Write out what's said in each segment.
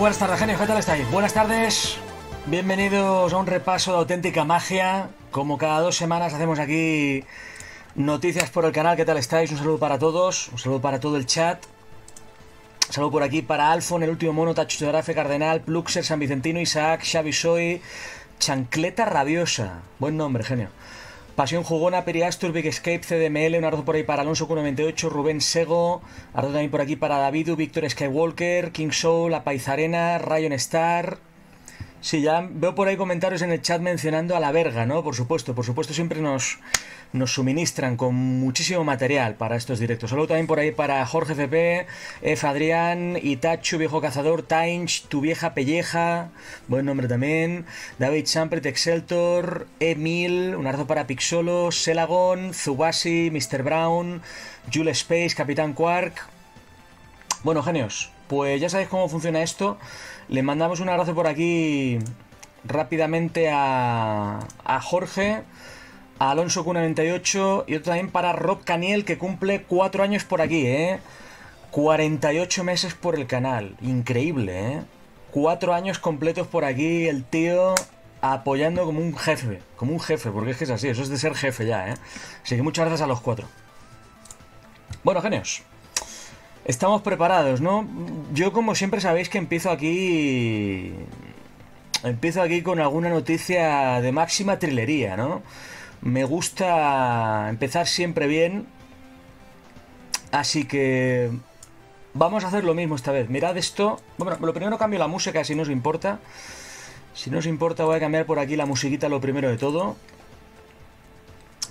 buenas tardes, genio. ¿Qué tal estáis? Buenas tardes. Bienvenidos a un repaso de auténtica magia. Como cada dos semanas hacemos aquí noticias por el canal. ¿Qué tal estáis? Un saludo para todos. Un saludo para todo el chat. saludo por aquí para Alfon, el último mono, Tachucharafe, Cardenal, Pluxer, San Vicentino, Isaac, Xavi Chancleta Rabiosa. Buen nombre, genio. Pasión Jugona, Periastor, Big Escape, CDML, un ardo por ahí para Alonso 98, Rubén Sego, ardo también por aquí para David, Víctor Skywalker, King Soul, La Paisarena, Rayon Star, Sí, ya veo por ahí comentarios en el chat mencionando a la verga, ¿no? Por supuesto, por supuesto, siempre nos, nos suministran con muchísimo material para estos directos. Saludo también por ahí para Jorge FP, F. Adrián, Itachu, Viejo Cazador, Tainch, Tu Vieja Pelleja, buen nombre también, David Sampret, Exceltor, Emil, un arzo para Pixolo, Selagon, Zubasi, Mr. Brown, Jules Space, Capitán Quark. Bueno, genios, pues ya sabéis cómo funciona esto. Le mandamos un abrazo por aquí rápidamente a, Jorge, a Alonso Q98 y otro también para Rob Caniel que cumple cuatro años por aquí, ¿eh? 48 meses por el canal, increíble, ¿eh? Cuatro años completos por aquí, el tío apoyando como un jefe, como un jefe, porque es que es así, eso es de ser jefe ya, ¿eh? Así que muchas gracias a los cuatro. Bueno, genios. Estamos preparados, ¿no? Yo como siempre sabéis que empiezo aquí... Empiezo aquí con alguna noticia de máxima trilería, ¿no? Me gusta empezar siempre bien. Así que... Vamos a hacer lo mismo esta vez. Mirad esto. Bueno, lo primero cambio la música si no os importa. Si no os importa voy a cambiar por aquí la musiquita lo primero de todo.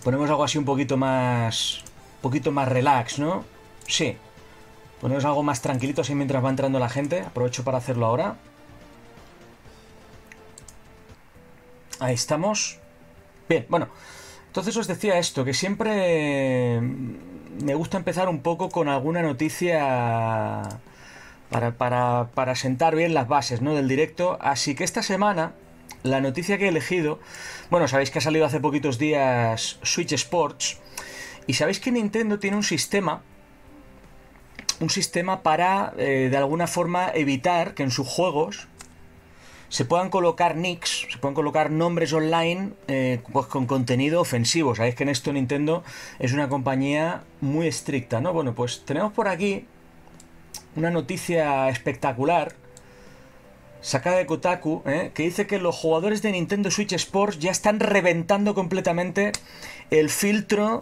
Ponemos algo así un poquito más... Un poquito más relax, ¿no? Sí. Poneros algo más tranquilito así mientras va entrando la gente. Aprovecho para hacerlo ahora. Ahí estamos. Bien, bueno. Entonces os decía esto, que siempre me gusta empezar un poco con alguna noticia para, para sentar bien las bases ¿no? del directo. Así que esta semana la noticia que he elegido, bueno, sabéis que ha salido hace poquitos días Switch Sports y sabéis que Nintendo tiene un sistema un sistema para, eh, de alguna forma, evitar que en sus juegos se puedan colocar nicks, se puedan colocar nombres online eh, pues con contenido ofensivo. Sabéis que en esto Nintendo es una compañía muy estricta, ¿no? Bueno, pues tenemos por aquí una noticia espectacular sacada de Kotaku, ¿eh? que dice que los jugadores de Nintendo Switch Sports ya están reventando completamente el filtro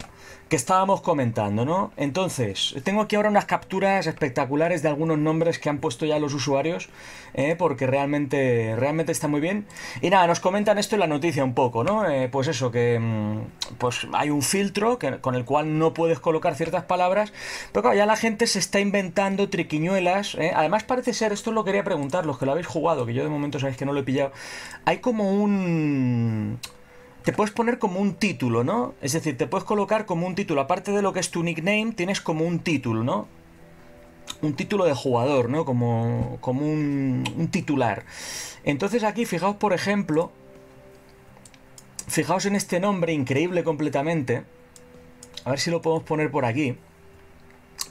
que estábamos comentando, ¿no? Entonces, tengo aquí ahora unas capturas espectaculares de algunos nombres que han puesto ya los usuarios, ¿eh? porque realmente, realmente está muy bien. Y nada, nos comentan esto en la noticia un poco, ¿no? Eh, pues eso, que mm, pues hay un filtro con el cual no puedes colocar ciertas palabras, pero claro, ya la gente se está inventando triquiñuelas. ¿eh? Además, parece ser, esto lo quería preguntar, los que lo habéis jugado, que yo de momento sabéis que no lo he pillado, hay como un te puedes poner como un título, ¿no? Es decir, te puedes colocar como un título. Aparte de lo que es tu nickname, tienes como un título, ¿no? Un título de jugador, ¿no? Como, como un, un titular. Entonces aquí, fijaos, por ejemplo, fijaos en este nombre increíble completamente. A ver si lo podemos poner por aquí.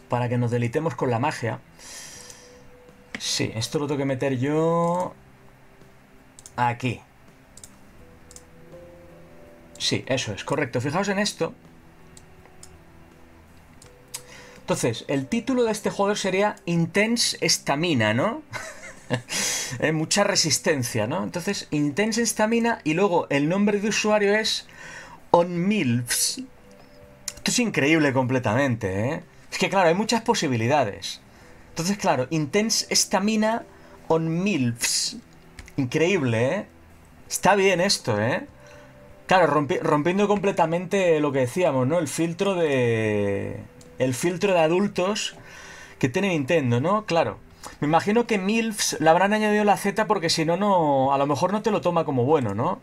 Para que nos delitemos con la magia. Sí, esto lo tengo que meter yo... Aquí. Sí, eso es, correcto. Fijaos en esto. Entonces, el título de este juego sería Intense Stamina, ¿no? Eh, mucha resistencia, ¿no? Entonces, Intense Stamina y luego el nombre de usuario es OnMilfs. Esto es increíble completamente, ¿eh? Es que claro, hay muchas posibilidades. Entonces, claro, Intense Stamina on Increíble, ¿eh? Está bien esto, ¿eh? Claro, rompiendo completamente lo que decíamos, ¿no? El filtro de. El filtro de adultos que tiene Nintendo, ¿no? Claro. Me imagino que MILFs le habrán añadido la Z porque si no, no. A lo mejor no te lo toma como bueno, ¿no?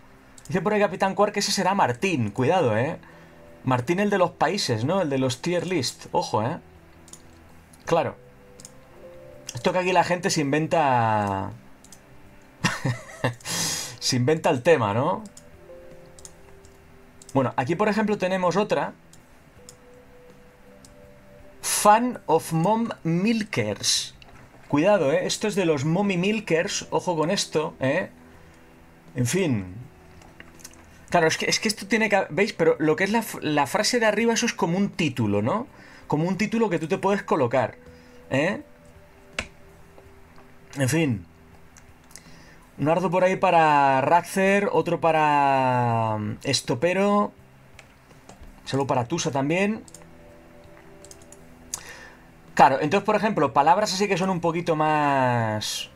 Dice por ahí Capitán Quark que ese será Martín, cuidado, ¿eh? Martín el de los países, ¿no? El de los tier list, ojo, ¿eh? Claro. Esto que aquí la gente se inventa... se inventa el tema, ¿no? Bueno, aquí por ejemplo tenemos otra. Fan of Mom Milkers. Cuidado, ¿eh? Esto es de los Mommy Milkers. Ojo con esto, ¿eh? En fin. Claro, es que, esto tiene que... ¿Veis? Pero lo que es la, la frase de arriba, eso es como un título, ¿no? Como un título que tú te puedes colocar. ¿Eh? En fin ardo por ahí para Raxer, otro para mm, Estopero. Solo para Tusa también. Claro, entonces, por ejemplo, palabras así que son un poquito más...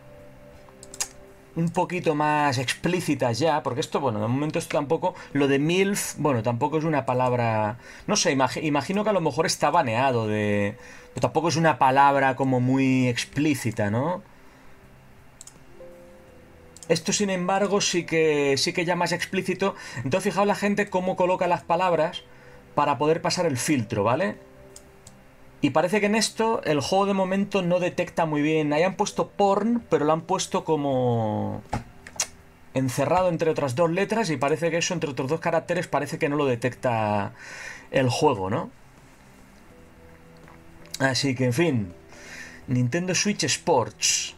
Un poquito más explícitas ya, porque esto, bueno, de momento esto tampoco... Lo de MILF, bueno, tampoco es una palabra... No sé, imagino que a lo mejor está baneado de... tampoco es una palabra como muy explícita, ¿no? Esto, sin embargo, sí que, sí que ya más explícito. Entonces, fijaos la gente cómo coloca las palabras para poder pasar el filtro, ¿vale? Y parece que en esto el juego de momento no detecta muy bien. Ahí han puesto porn, pero lo han puesto como encerrado entre otras dos letras y parece que eso entre otros dos caracteres parece que no lo detecta el juego, ¿no? Así que, en fin, Nintendo Switch Sports.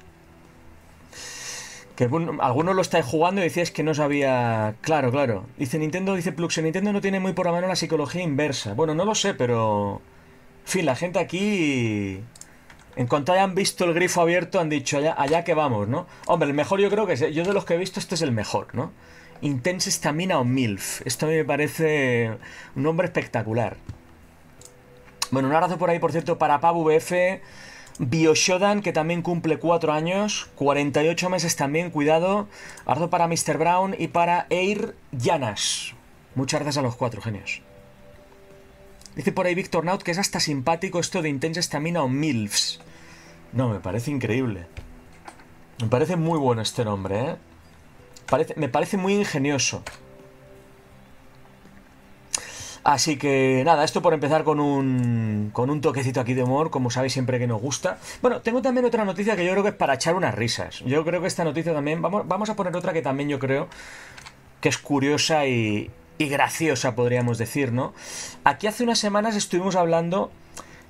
Que algunos lo estáis jugando y decías que no sabía. Claro, claro. Dice Nintendo, dice Plux, Nintendo no tiene muy por la mano la psicología inversa. Bueno, no lo sé, pero. En fin, la gente aquí. En cuanto hayan visto el grifo abierto, han dicho allá, que vamos, ¿no? Hombre, el mejor yo creo que es. Yo de los que he visto, este es el mejor, ¿no? Intense Stamina o MILF. Esto a mí me parece un nombre espectacular. Bueno, un abrazo por ahí, por cierto, para PavVF. Bioshodan, que también cumple 4 años, 48 meses también, cuidado. Ardo para Mr. Brown y para Eir Llanas. Muchas gracias a los cuatro, genios. Dice por ahí Victor Naut que es hasta simpático esto de Intense Stamina o MILFs. No, me parece increíble. Me parece muy bueno este nombre, ¿eh? me parece muy ingenioso. Así que nada, esto por empezar con un, con un toquecito aquí de humor, como sabéis siempre que nos gusta. Bueno, tengo también otra noticia que yo creo que es para echar unas risas. Yo creo que esta noticia también, vamos, vamos a poner otra que también yo creo que es curiosa y, y graciosa, podríamos decir, ¿no? Aquí hace unas semanas estuvimos hablando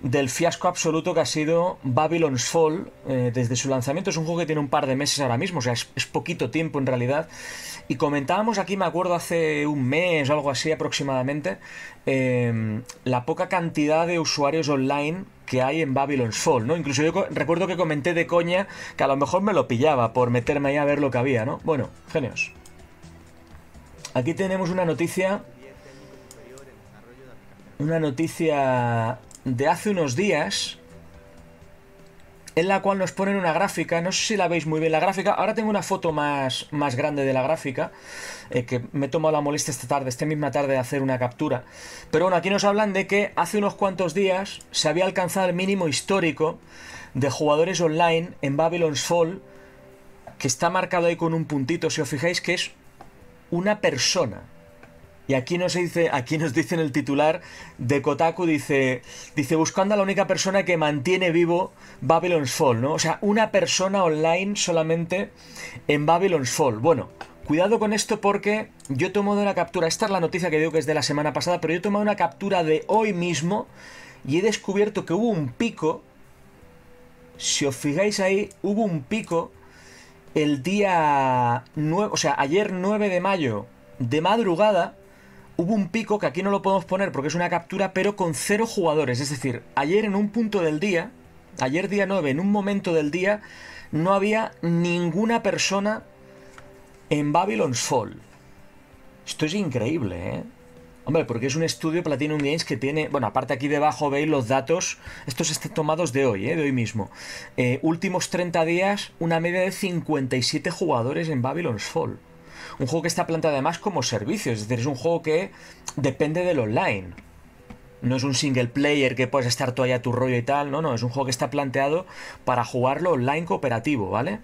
del fiasco absoluto que ha sido Babylon's Fall eh, desde su lanzamiento. Es un juego que tiene un par de meses ahora mismo, o sea, es, poquito tiempo en realidad. Y comentábamos aquí, me acuerdo, hace un mes o algo así aproximadamente, em, la poca cantidad de usuarios online que hay en Babylon's Fall, ¿no? Incluso yo recuerdo que comenté de coña que a lo mejor me lo pillaba por meterme ahí a ver lo que había, ¿no? Bueno, genios. Aquí tenemos una noticia una noticia de hace unos días en la cual nos ponen una gráfica, no sé si la veis muy bien la gráfica, ahora tengo una foto más, más grande de la gráfica, eh, que me he tomado la molestia esta tarde, esta misma tarde de hacer una captura, pero bueno, aquí nos hablan de que hace unos cuantos días se había alcanzado el mínimo histórico de jugadores online en Babylon's Fall, que está marcado ahí con un puntito, si os fijáis, que es una persona, y aquí nos dice, aquí nos dice en el titular de Kotaku, dice, dice, buscando a la única persona que mantiene vivo Babylon's Fall, ¿no? O sea, una persona online solamente en Babylon's Fall. Bueno, cuidado con esto porque yo he tomado una captura, esta es la noticia que digo que es de la semana pasada, pero yo he tomado una captura de hoy mismo y he descubierto que hubo un pico, si os fijáis ahí, hubo un pico el día o sea, ayer 9 de mayo de madrugada, hubo un pico que aquí no lo podemos poner porque es una captura, pero con cero jugadores. Es decir, ayer en un punto del día, ayer día 9, en un momento del día, no había ninguna persona en Babylon's Fall. Esto es increíble, ¿eh? Hombre, porque es un estudio Platinum Games que tiene. Bueno, aparte aquí debajo veis los datos. Estos están tomados de hoy, ¿eh? de hoy mismo. Eh, últimos 30 días, una media de 57 jugadores en Babylon's Fall. Un juego que está planteado además como servicio, es decir, es un juego que depende del online. No es un single player que puedes estar tú ahí a tu rollo y tal, no, no, es un juego que está planteado para jugarlo online cooperativo, ¿vale?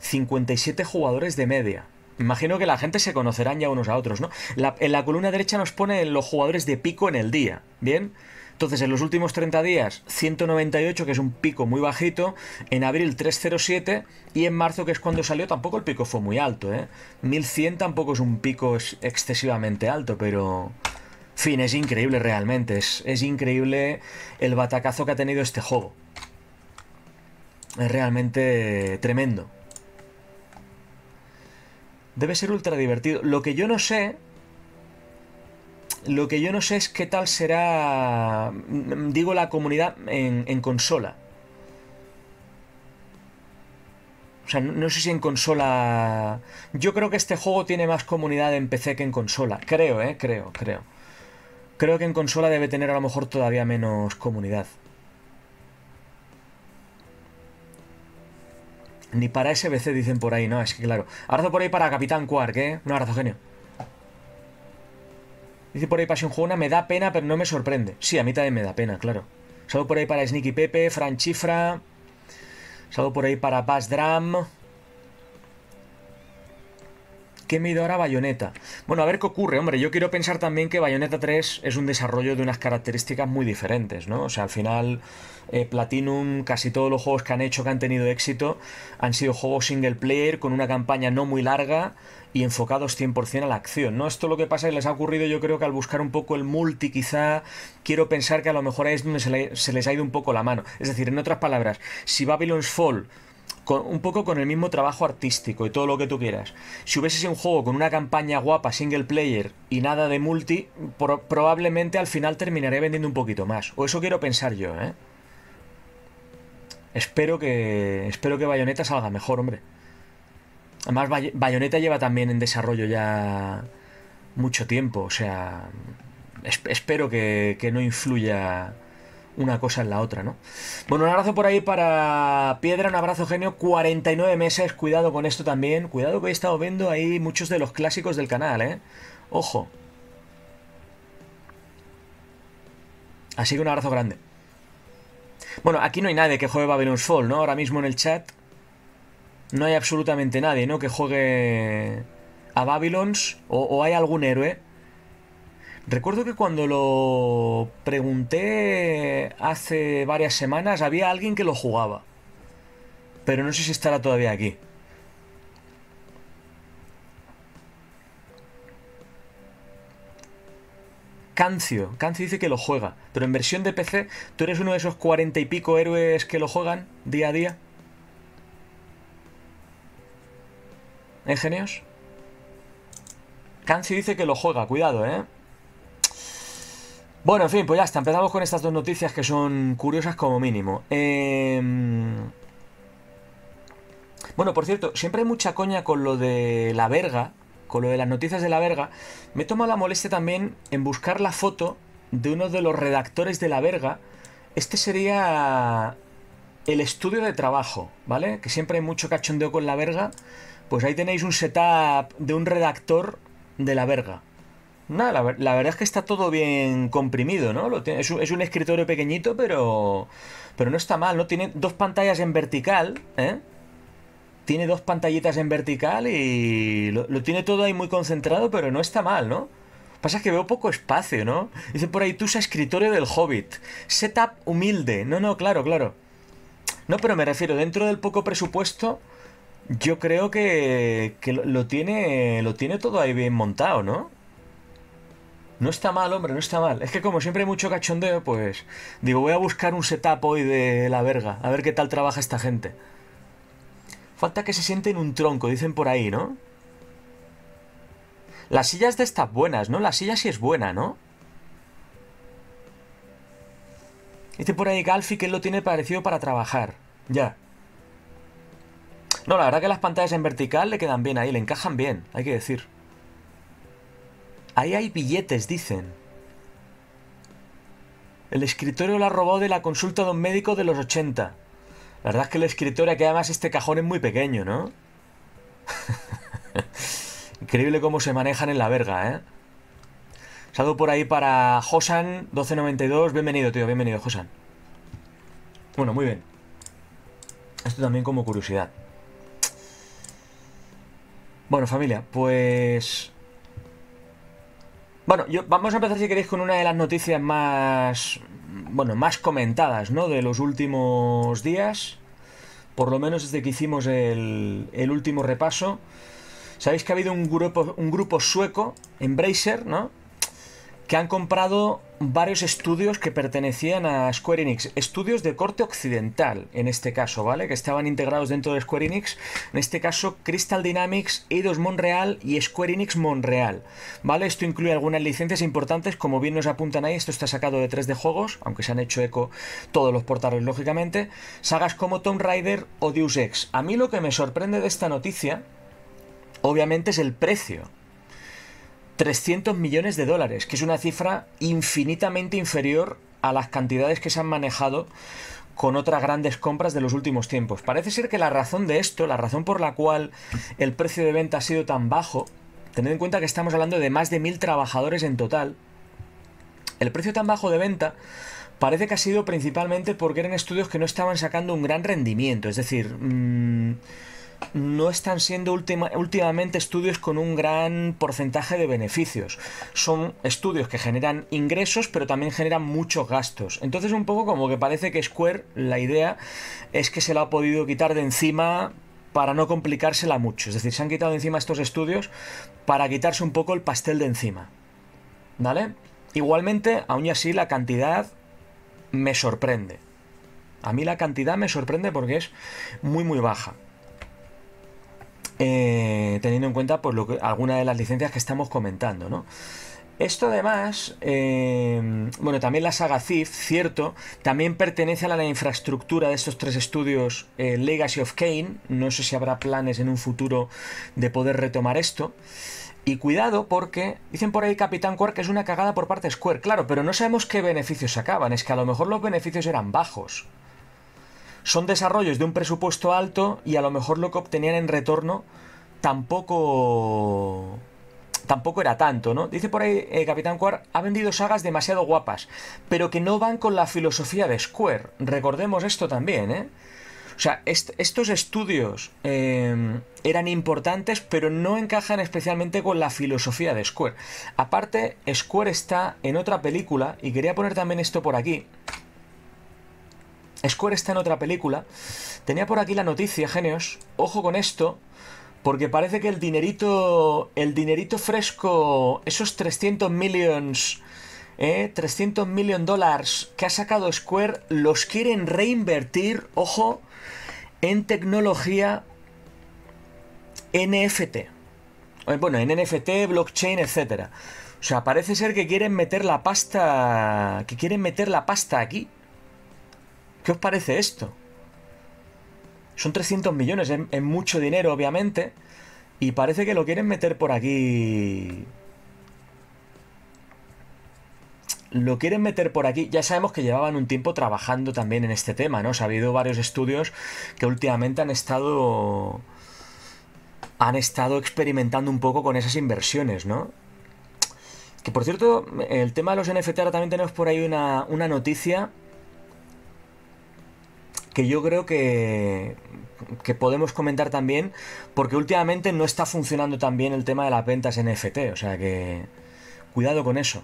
57 jugadores de media. Imagino que la gente se conocerán ya unos a otros, ¿no? en la columna derecha nos pone los jugadores de pico en el día, ¿bien? Entonces, en los últimos 30 días, 198, que es un pico muy bajito, en abril 307 y en marzo, que es cuando salió, tampoco el pico fue muy alto, ¿eh? 1100 tampoco es un pico excesivamente alto, pero... Fin, es increíble realmente, es, es increíble el batacazo que ha tenido este juego. Es realmente tremendo. Debe ser ultra divertido. Lo que yo no sé lo que yo no sé es qué tal será, mm, digo, la comunidad en, consola. O sea, no, sé si en consola... Yo creo que este juego tiene más comunidad en PC que en consola. Creo, ¿eh? Creo, creo. Creo que en consola debe tener a lo mejor todavía menos comunidad. Ni para SBC dicen por ahí, no, es que claro. Abrazo por ahí para Capitán Quark, ¿eh? Un abrazo, genio. Dice por ahí Pasión Juana, me da pena, pero no me sorprende. Sí, a mí también me da pena, claro. Saludo por ahí para Sneaky Pepe, Fran Chifra. Saludo por ahí para Bass Drum. ¿Qué me ahora Bayonetta? Bueno, a ver qué ocurre, hombre. Yo quiero pensar también que Bayonetta 3 es un desarrollo de unas características muy diferentes, ¿no? O sea, al final, eh, Platinum, casi todos los juegos que han hecho, que han tenido éxito, han sido juegos single player, con una campaña no muy larga y enfocados 100% a la acción, ¿no? Esto lo que pasa es que les ha ocurrido, yo creo que al buscar un poco el multi, quizá, quiero pensar que a lo mejor ahí es donde se les ha ido un poco la mano. Es decir, en otras palabras, si Babylon's Fall un poco con el mismo trabajo artístico y todo lo que tú quieras. Si hubiese sido un juego con una campaña guapa, single player y nada de multi, probablemente al final terminaré vendiendo un poquito más. O eso quiero pensar yo, ¿eh? Espero que. Espero que Bayonetta salga mejor, hombre. Además, Bayonetta lleva también en desarrollo ya mucho tiempo. O sea. espero que, que no influya una cosa en la otra, ¿no? Bueno, un abrazo por ahí para Piedra, un abrazo genio, 49 meses, cuidado con esto también, cuidado que he estado viendo ahí muchos de los clásicos del canal, ¿eh? Ojo. Así que un abrazo grande. Bueno, aquí no hay nadie que juegue Babylon's Fall, ¿no? Ahora mismo en el chat no hay absolutamente nadie, ¿no? Que juegue a Babylon's o, o hay algún héroe Recuerdo que cuando lo pregunté hace varias semanas había alguien que lo jugaba. Pero no sé si estará todavía aquí. Cancio. Cancio dice que lo juega. Pero en versión de PC, ¿tú eres uno de esos cuarenta y pico héroes que lo juegan día a día? genios? Cancio dice que lo juega, cuidado, ¿eh? Bueno, en fin, pues ya está. Empezamos con estas dos noticias que son curiosas como mínimo. Em, bueno, por cierto, siempre hay mucha coña con lo de la verga, con lo de las noticias de la verga. Me he tomado la molestia también en buscar la foto de uno de los redactores de la verga. Este sería el estudio de trabajo, ¿vale? Que siempre hay mucho cachondeo con la verga. Pues ahí tenéis un setup de un redactor de la verga. Nada, la, verdad es que está todo bien comprimido, ¿no? Lo es, un, escritorio pequeñito, pero, pero no está mal, ¿no? Tiene dos pantallas en vertical, ¿eh? Tiene dos pantallitas en vertical y lo, tiene todo ahí muy concentrado, pero no está mal, ¿no? Pasa que veo poco espacio, ¿no? Dice por ahí tú usas escritorio del Hobbit. Setup humilde. No, no, claro, claro. No, pero me refiero, dentro del poco presupuesto, yo creo que, que lo, tiene, lo tiene todo ahí bien montado, ¿no? No está mal, hombre, no está mal. Es que como siempre hay mucho cachondeo, pues digo, voy a buscar un setup hoy de la verga, a ver qué tal trabaja esta gente. Falta que se siente en un tronco, dicen por ahí, ¿no? Las sillas de estas buenas, ¿no? La silla sí es buena, ¿no? Dice por ahí Galfi que él lo tiene parecido para trabajar. Ya. No, la verdad que las pantallas en vertical le quedan bien ahí, le encajan bien, hay que decir. Ahí hay billetes, dicen. El escritorio lo ha robado de la consulta de un médico de los 80. La verdad es que el escritorio, que además este cajón es muy pequeño, ¿no? Increíble cómo se manejan en la verga, ¿eh? Saludo por ahí para Josan 1292. Bienvenido, tío, bienvenido, Josan. Bueno, muy bien. Esto también como curiosidad. Bueno, familia, pues bueno, yo, vamos a empezar si queréis con una de las noticias más, bueno, más comentadas, ¿no? De los últimos días, por lo menos desde que hicimos el, el último repaso. Sabéis que ha habido un grupo, un grupo sueco, Embracer, ¿no? Que han comprado varios estudios que pertenecían a Square Enix, estudios de corte occidental en este caso, ¿vale? Que estaban integrados dentro de Square Enix, en este caso Crystal Dynamics, Eidos Monreal y Square Enix Monreal ¿vale? Esto incluye algunas licencias importantes, como bien nos apuntan ahí, esto está sacado de 3D Juegos, aunque se han hecho eco todos los portales, lógicamente, sagas como Tomb Raider o Deus Ex. A mí lo que me sorprende de esta noticia, obviamente, es el precio 300 millones de dólares, que es una cifra infinitamente inferior a las cantidades que se han manejado con otras grandes compras de los últimos tiempos. Parece ser que la razón de esto, la razón por la cual el precio de venta ha sido tan bajo, tened en cuenta que estamos hablando de más de mil trabajadores en total, el precio tan bajo de venta parece que ha sido principalmente porque eran estudios que no estaban sacando un gran rendimiento, es decir... Mm, no están siendo últimamente estudios con un gran porcentaje de beneficios. Son estudios que generan ingresos, pero también generan muchos gastos. Entonces, un poco como que parece que Square, la idea es que se la ha podido quitar de encima para no complicársela mucho. Es decir, se han quitado de encima estos estudios para quitarse un poco el pastel de encima. ¿Vale? Igualmente, aún así, la cantidad me sorprende. A mí la cantidad me sorprende porque es muy, muy baja. Eh, teniendo en cuenta por pues, lo que, alguna de las licencias que estamos comentando, ¿no? Esto además, em, bueno, también la saga Thief, cierto, también pertenece a la infraestructura de estos tres estudios eh, Legacy of Kane, no sé si habrá planes en un futuro de poder retomar esto. Y cuidado porque dicen por ahí Capitán Quark que es una cagada por parte de Square, claro, pero no sabemos qué beneficios sacaban, es que a lo mejor los beneficios eran bajos son desarrollos de un presupuesto alto y a lo mejor lo que obtenían en retorno tampoco tampoco era tanto, ¿no? Dice por ahí eh, Capitán Quar, ha vendido sagas demasiado guapas, pero que no van con la filosofía de Square. Recordemos esto también, ¿eh? O sea, estos estudios em, eran importantes, pero no encajan especialmente con la filosofía de Square. Aparte, Square está en otra película, y quería poner también esto por aquí, Square está en otra película. Tenía por aquí la noticia, genios. Ojo con esto, porque parece que el dinerito, el dinerito fresco, esos 300 millones, eh, 300 de dólares que ha sacado Square, los quieren reinvertir, ojo, en tecnología NFT. Eh, bueno, en NFT, blockchain, etcétera. O sea, parece ser que quieren meter la pasta, que quieren meter la pasta aquí. ¿Qué os parece esto? Son 300 millones, es, mucho dinero, obviamente. Y parece que lo quieren meter por aquí. Lo quieren meter por aquí. Ya sabemos que llevaban un tiempo trabajando también en este tema, ¿no? O ha habido varios estudios que últimamente han estado. Han estado experimentando un poco con esas inversiones, ¿no? Que por cierto, el tema de los NFT, ahora también tenemos por ahí una, una noticia que yo creo que, podemos comentar también, porque últimamente no está funcionando tan bien el tema de las ventas en NFT, o sea que cuidado con eso.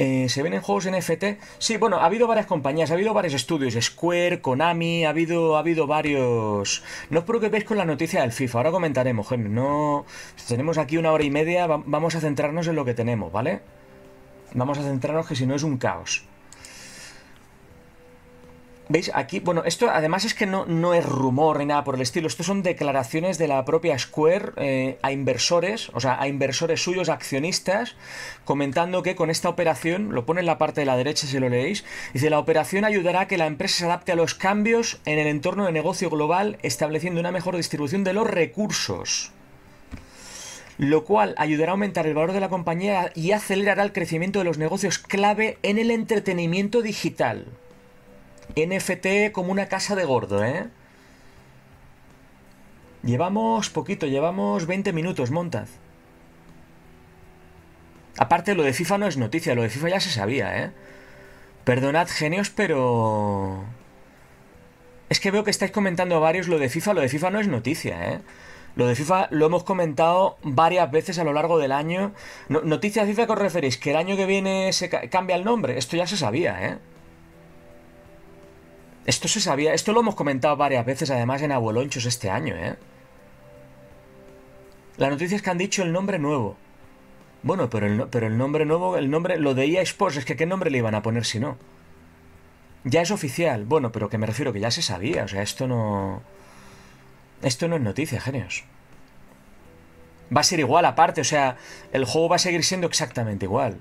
Eh, ¿Se ven en juegos NFT? Sí, bueno, ha habido varias compañías, ha habido varios estudios, Square, Konami, ha habido, ha habido varios... No os preocupéis con la noticia del FIFA, ahora comentaremos, gente. No... Tenemos aquí una hora y media, vamos a centrarnos en lo que tenemos, ¿vale? Vamos a centrarnos que si no es un caos. ¿Veis? Aquí, bueno, esto además es que no, no es rumor ni nada por el estilo. Esto son declaraciones de la propia Square eh, a inversores, o sea, a inversores suyos, accionistas, comentando que con esta operación, lo pone en la parte de la derecha si lo leéis, dice, la operación ayudará a que la empresa se adapte a los cambios en el entorno de negocio global, estableciendo una mejor distribución de los recursos lo cual ayudará a aumentar el valor de la compañía y acelerará el crecimiento de los negocios clave en el entretenimiento digital. NFT como una casa de gordo, ¿eh? Llevamos poquito, llevamos 20 minutos, montad Aparte, lo de FIFA no es noticia, lo de FIFA ya se sabía, ¿eh? Perdonad, genios, pero... Es que veo que estáis comentando varios lo de FIFA, lo de FIFA no es noticia, ¿eh? Lo de FIFA lo hemos comentado varias veces a lo largo del año. Noticias noticia FIFA que os referís, que el año que viene se cambia el nombre, esto ya se sabía, ¿eh? Esto se sabía, esto lo hemos comentado varias veces además en Abuelonchos este año, ¿eh? La noticia es que han dicho el nombre nuevo. Bueno, pero el, pero el nombre nuevo, el nombre, lo de EA Sports, es que qué nombre le iban a poner si no. Ya es oficial, bueno, pero que me refiero que ya se sabía, o sea, esto no... Esto no es noticia, genios. Va a ser igual aparte, o sea, el juego va a seguir siendo exactamente igual.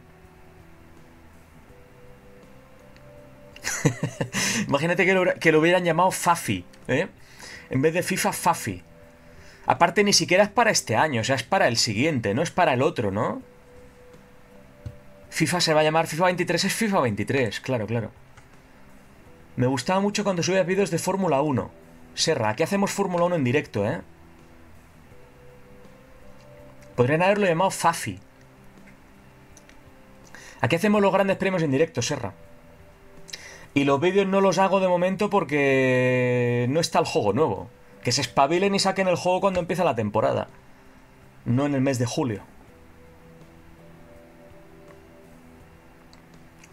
Imagínate que lo, hubieran llamado Fafi, ¿eh? En vez de FIFA, Fafi. Aparte, ni siquiera es para este año, o sea, es para el siguiente, no es para el otro, ¿no? FIFA se va a llamar FIFA 23, es FIFA 23, claro, claro. Me gustaba mucho cuando subías vídeos de Fórmula 1. Serra, aquí hacemos Fórmula 1 en directo, ¿eh? Podrían haberlo llamado Fafi. Aquí hacemos los grandes premios en directo, Serra. Y los vídeos no los hago de momento porque no está el juego nuevo. Que se espabilen y saquen el juego cuando empieza la temporada. No en el mes de julio.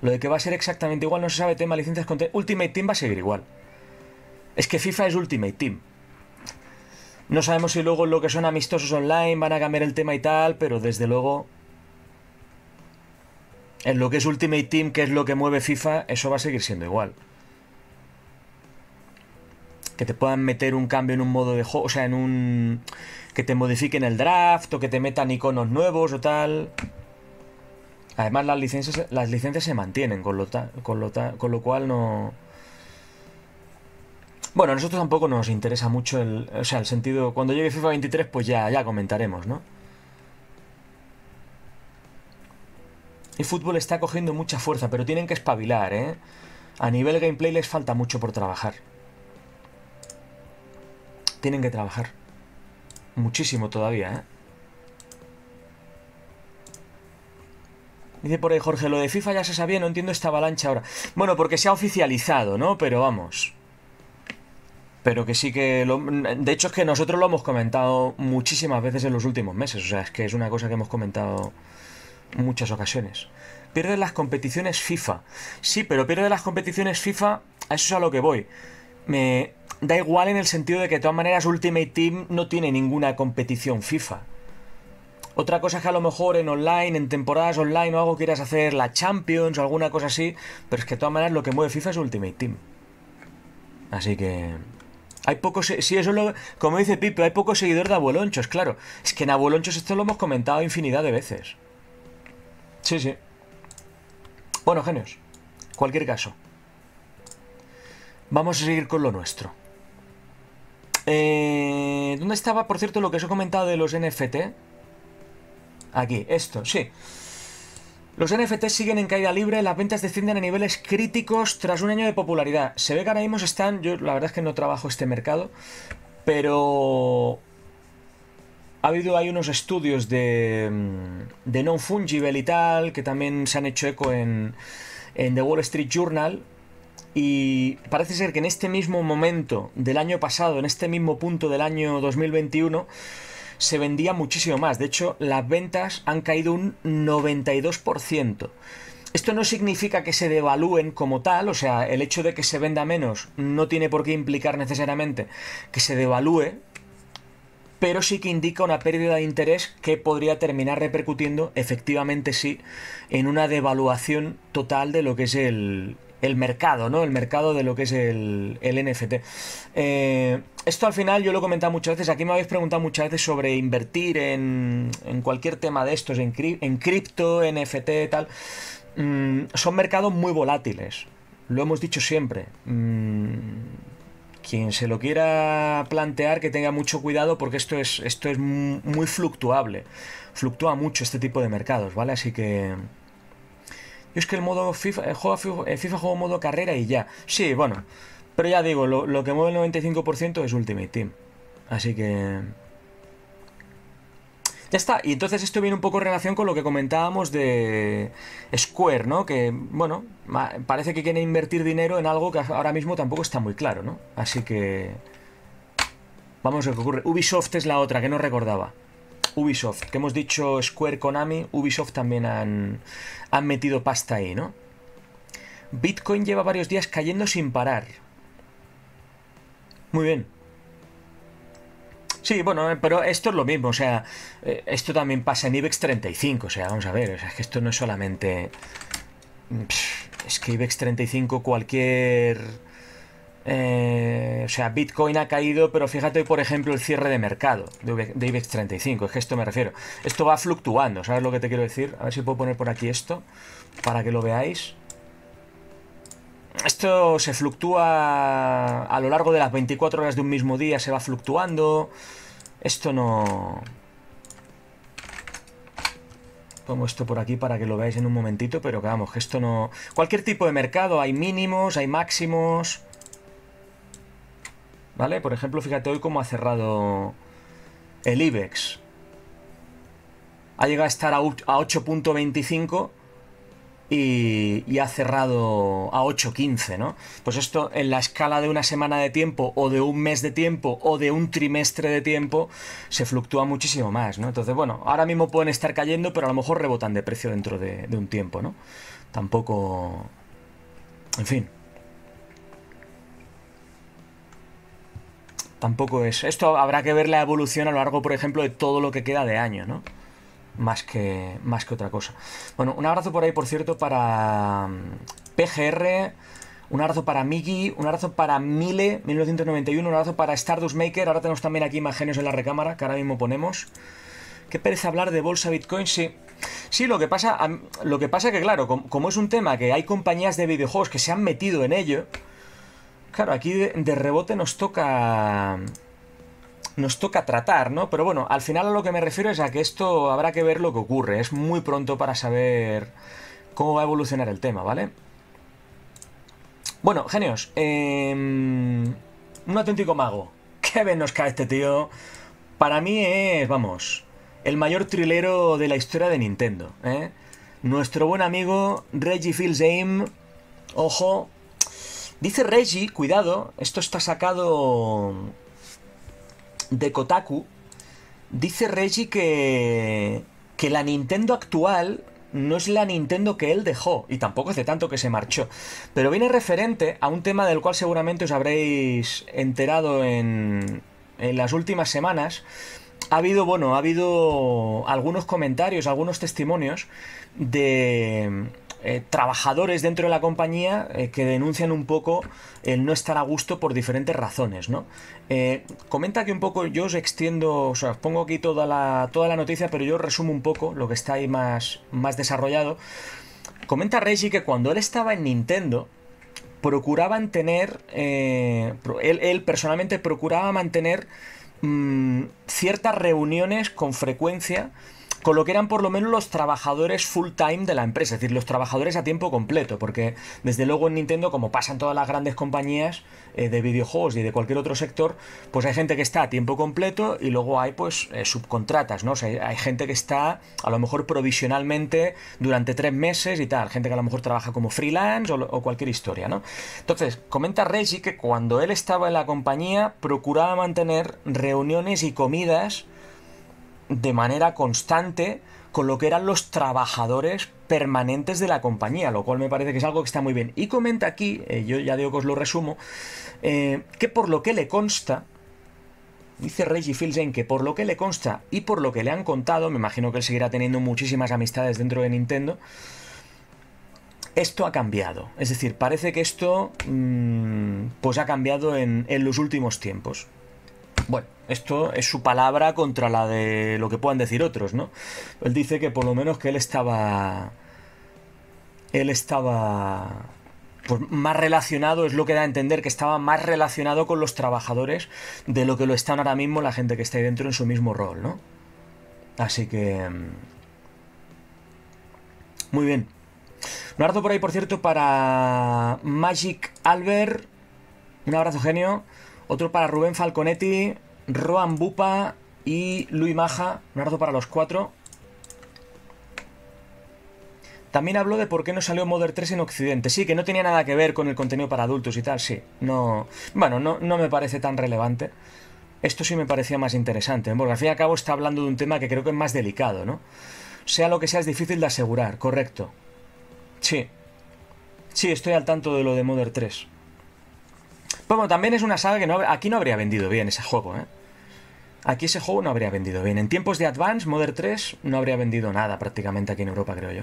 Lo de que va a ser exactamente igual no se sabe. Tema licencias con... Ultimate Team va a seguir igual. Es que FIFA es Ultimate Team. No sabemos si luego lo que son amistosos online van a cambiar el tema y tal, pero desde luego en lo que es Ultimate Team, que es lo que mueve FIFA, eso va a seguir siendo igual. Que te puedan meter un cambio en un modo de juego, o sea, en un... que te modifiquen el draft o que te metan iconos nuevos o tal. Además las licencias, las licencias se mantienen, con lo, con lo cual no... Bueno, a nosotros tampoco nos interesa mucho el, o sea, el sentido... Cuando llegue FIFA 23 pues ya, ya comentaremos, ¿no? el fútbol está cogiendo mucha fuerza, pero tienen que espabilar, ¿eh? A nivel gameplay les falta mucho por trabajar. Tienen que trabajar. Muchísimo todavía, ¿eh? Dice por ahí Jorge, lo de FIFA ya se sabía, no entiendo esta avalancha ahora. Bueno, porque se ha oficializado, ¿no? Pero vamos. Pero que sí que... de hecho es que nosotros lo hemos comentado muchísimas veces en los últimos meses. O sea, es que es una cosa que hemos comentado muchas ocasiones. Pierde las competiciones FIFA. Sí, pero pierde las competiciones FIFA, a eso es a lo que voy. Me da igual en el sentido de que de todas maneras Ultimate Team no tiene ninguna competición FIFA. Otra cosa es que a lo mejor en online, en temporadas online o algo quieras hacer la Champions o alguna cosa así, pero es que de todas maneras lo que mueve FIFA es Ultimate Team. Así que hay pocos, sí, eso es lo, como dice Pipe, hay pocos seguidores de Abuelonchos, claro. Es que en Abuelonchos esto lo hemos comentado infinidad de veces. Sí, sí. Bueno, genios. Cualquier caso. Vamos a seguir con lo nuestro. Eh, ¿Dónde estaba, por cierto, lo que os he comentado de los NFT? Aquí, esto, sí. Los NFT siguen en caída libre, las ventas descienden a niveles críticos tras un año de popularidad. Se ve que ahora mismo están, yo la verdad es que no trabajo este mercado, pero ha habido hay unos estudios de, mm, de non-fungible y tal, que también se han hecho eco en, en The Wall Street Journal, y parece ser que en este mismo momento del año pasado, en este mismo punto del año 2021, se vendía muchísimo más. De hecho, las ventas han caído un 92%. Esto no significa que se devalúen como tal, o sea, el hecho de que se venda menos no tiene por qué implicar necesariamente que se devalúe pero sí que indica una pérdida de interés que podría terminar repercutiendo, efectivamente sí, en una devaluación total de lo que es el, mercado, ¿no? El mercado de lo que es el, NFT. Eh, esto al final yo lo he comentado muchas veces, aquí me habéis preguntado muchas veces sobre invertir en, cualquier tema de estos, en, en cripto, NFT, tal. Mm, son mercados muy volátiles, lo hemos dicho siempre. Mm, quien se lo quiera plantear que tenga mucho cuidado porque esto es, esto es muy fluctuable. Fluctúa mucho este tipo de mercados, ¿vale? Así que... Yo es que el modo FIFA, el eh, juego, eh, FIFA modo carrera y ya. Sí, bueno. Pero ya digo, lo que mueve el 95% es Ultimate Team. Así que... Ya está, y entonces esto viene un poco en relación con lo que comentábamos de Square, ¿no? Que, bueno, parece que quiere invertir dinero en algo que ahora mismo tampoco está muy claro, ¿no? Así que... Vamos a ver qué ocurre. Ubisoft es la otra, que no recordaba. Ubisoft, que hemos dicho Square, Konami, Ubisoft también han, han metido pasta ahí, ¿no? Bitcoin lleva varios días cayendo sin parar. Muy bien. Sí, bueno, eh, pero esto es lo mismo, o sea, eh, esto también pasa en IBEX 35, o sea, vamos a ver, o sea, es que esto no es solamente... Mm, es que IBEX 35 cualquier... Eh, o sea, Bitcoin ha caído, pero fíjate por ejemplo, el cierre de mercado de IBEX 35, es que esto me refiero. Esto va fluctuando, ¿sabes lo que te quiero decir? A ver si puedo poner por aquí esto, para que lo veáis. Esto se fluctúa a lo largo de las 24 horas de un mismo día, se va fluctuando. Esto no... Pongo esto por aquí para que lo veáis en un momentito, pero que vamos, esto no... Cualquier tipo de mercado, hay mínimos, hay máximos... ¿Vale? Por ejemplo, fíjate hoy cómo ha cerrado el IBEX. Ha llegado a estar a 8.25 y, ha cerrado a 8.15, ¿no? Pues esto en la escala de una semana de tiempo o de un mes de tiempo o de un trimestre de tiempo se fluctúa muchísimo más, ¿no? Entonces, bueno, ahora mismo pueden estar cayendo, pero a lo mejor rebotan de precio dentro de, de un tiempo, ¿no? Tampoco... En fin. Tampoco es... Esto habrá que ver la evolución a lo largo, por ejemplo, de todo lo que queda de año, ¿no? más que, más que otra cosa. Bueno, un abrazo por ahí, por cierto, para mm, PGR, un abrazo para Migi, un abrazo para Mile, 1991, un abrazo para Stardust Maker, ahora tenemos también aquí imágenes en la recámara, que ahora mismo ponemos. Qué pereza hablar de bolsa Bitcoin, sí. Sí, lo que pasa, lo que pasa que claro, como, es un tema que hay compañías de videojuegos que se han metido en ello, claro, aquí de rebote nos toca nos toca tratar, ¿no? Pero bueno, al final a lo que me refiero es a que esto habrá que ver lo que ocurre. Es muy pronto para saber cómo va a evolucionar el tema, ¿vale? Bueno, genios. Em, un auténtico mago. Qué bien nos cae este tío. Para mí es, vamos, el mayor trilero de la historia de Nintendo. ¿eh? Nuestro buen amigo Reggie fils Aim. Ojo. Dice Reggie, cuidado, esto está sacado de Kotaku, dice Reggie que, que la Nintendo actual no es la Nintendo que él dejó, y tampoco hace tanto que se marchó, pero viene referente a un tema del cual seguramente os habréis enterado en, en las últimas semanas. Ha habido, bueno, ha habido algunos comentarios, algunos testimonios de, eh, trabajadores dentro de la compañía eh, que denuncian un poco el no estar a gusto por diferentes razones, ¿no? Eh, comenta que un poco yo os extiendo, o sea, os pongo aquí toda la, toda la noticia, pero yo resumo un poco lo que está ahí más, más desarrollado. Comenta Reggie que cuando él estaba en Nintendo, procuraban tener, él, personalmente procuraba mantener mm, ciertas reuniones con frecuencia con lo que eran por lo menos los trabajadores full time de la empresa, es decir, los trabajadores a tiempo completo, porque desde luego en Nintendo, como pasa en todas las grandes compañías eh, de videojuegos y de cualquier otro sector, pues hay gente que está a tiempo completo y luego hay pues eh, subcontratas, ¿no? hay gente que está a lo mejor provisionalmente durante tres meses y tal, gente que a lo mejor trabaja como freelance o, o cualquier historia, ¿no? Entonces, comenta Reggie que cuando él estaba en la compañía procuraba mantener reuniones y comidas de manera constante con lo que eran los trabajadores permanentes de la compañía, lo cual me parece que es algo que está muy bien. Y comenta aquí, eh, yo ya digo que os lo resumo, eh, que por lo que le consta, dice Reggie Filsen que por lo que le consta y por lo que le han contado, me imagino que él seguirá teniendo muchísimas amistades dentro de Nintendo, esto ha cambiado. Es decir, parece que esto mm, pues ha cambiado en, en los últimos tiempos. Bueno, esto es su palabra contra la de lo que puedan decir otros, ¿no? Él dice que por lo menos que él estaba... Él estaba... Pues más relacionado, es lo que da a entender que estaba más relacionado con los trabajadores de lo que lo están ahora mismo la gente que está ahí dentro en su mismo rol, ¿no? Así que... Mm, muy bien. Un abrazo por ahí, por cierto, para Magic Albert. Un abrazo, genio. Otro para Rubén Falconetti, Roan Bupa y Luis Maja. Un para los cuatro. También habló de por qué no salió Modern 3 en Occidente. Sí, que no tenía nada que ver con el contenido para adultos y tal, sí. No. Bueno, no, no me parece tan relevante. Esto sí me parecía más interesante, ¿eh? porque al fin y al cabo está hablando de un tema que creo que es más delicado, ¿no? Sea lo que sea, es difícil de asegurar, correcto. Sí. Sí, estoy al tanto de lo de Modern 3. Bueno, también es una saga que no, aquí no habría vendido bien ese juego, ¿eh? Aquí ese juego no habría vendido bien. En tiempos de Advance, Modern 3 no habría vendido nada prácticamente aquí en Europa, creo yo.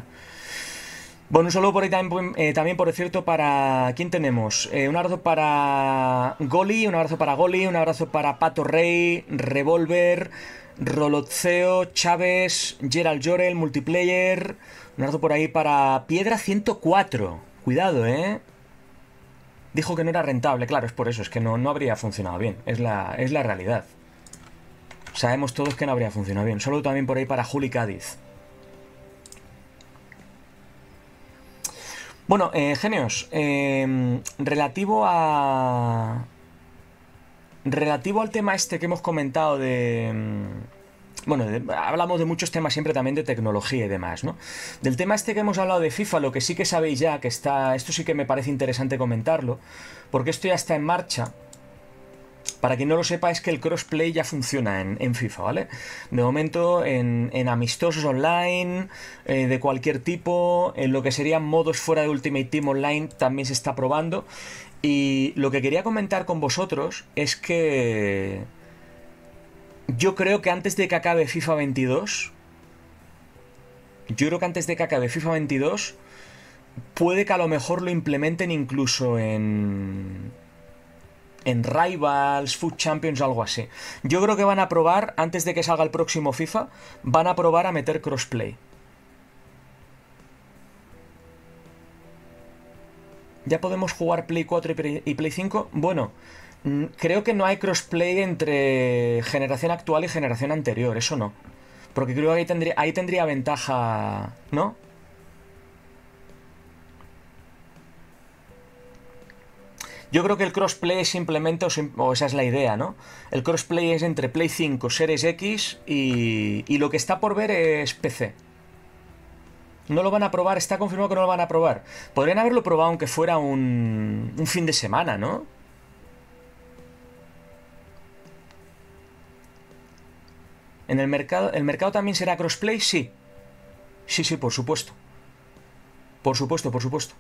Bueno, un saludo por ahí también, eh, por cierto, para... ¿Quién tenemos? Eh, un abrazo para Goli, un abrazo para Goli, un abrazo para Pato Rey, Revolver, Rolozeo, Chávez, Gerald Jorel, Multiplayer. Un abrazo por ahí para Piedra 104. Cuidado, ¿eh? dijo que no era rentable, claro, es por eso, es que no, habría funcionado bien, es la, es la realidad. Sabemos todos que no habría funcionado bien. Solo también por ahí para Juli Cádiz. Bueno, eh, genios, em, relativo a... Relativo al tema este que hemos comentado de... Em, bueno, hablamos de muchos temas siempre también de tecnología y demás, ¿no? Del tema este que hemos hablado de FIFA, lo que sí que sabéis ya, que está, esto sí que me parece interesante comentarlo, porque esto ya está en marcha. Para quien no lo sepa, es que el crossplay ya funciona en, FIFA, ¿vale? De momento, en, amistosos online, eh, de cualquier tipo, en lo que serían modos fuera de Ultimate Team Online, también se está probando. Y lo que quería comentar con vosotros es que yo creo que antes de que acabe FIFA 22, yo creo que antes de que acabe FIFA 22, puede que a lo mejor lo implementen incluso en en Rivals, Food Champions, o algo así. Yo creo que van a probar, antes de que salga el próximo FIFA, van a probar a meter crossplay. ¿Ya podemos jugar Play 4 y Play 5? Bueno, Mm, creo que no hay crossplay entre generación actual y generación anterior, eso no. Porque creo que ahí tendría, ahí tendría ventaja, ¿no? Yo creo que el crossplay simplemente, o, esa es la idea, ¿no? El crossplay es entre Play 5, Series X y, y lo que está por ver es PC. No lo van a probar, está confirmado que no lo van a probar. Podrían haberlo probado aunque fuera un, un fin de semana, ¿no? En el mercado, ¿el mercado también será crossplay? Sí. Sí, sí, por supuesto. Por supuesto, por supuesto.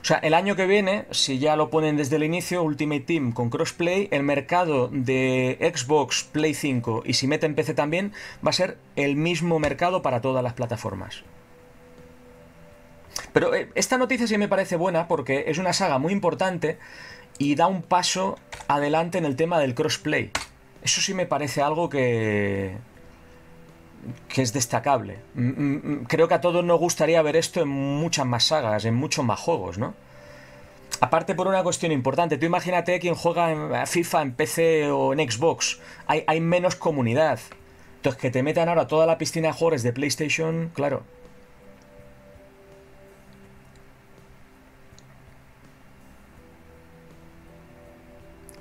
O sea, el año que viene, si ya lo ponen desde el inicio, Ultimate Team con crossplay, el mercado de Xbox, Play 5 y si meten PC también, va a ser el mismo mercado para todas las plataformas. Pero eh, esta noticia sí me parece buena porque es una saga muy importante y da un paso adelante en el tema del crossplay. Eso sí me parece algo que, que es destacable. Mm, mm, mm, creo que a todos nos gustaría ver esto en muchas más sagas, en muchos más juegos, ¿no? Aparte por una cuestión importante, tú imagínate quien juega en FIFA en PC o en Xbox, hay, hay menos comunidad. Entonces que te metan ahora toda la piscina de jugadores de PlayStation, claro.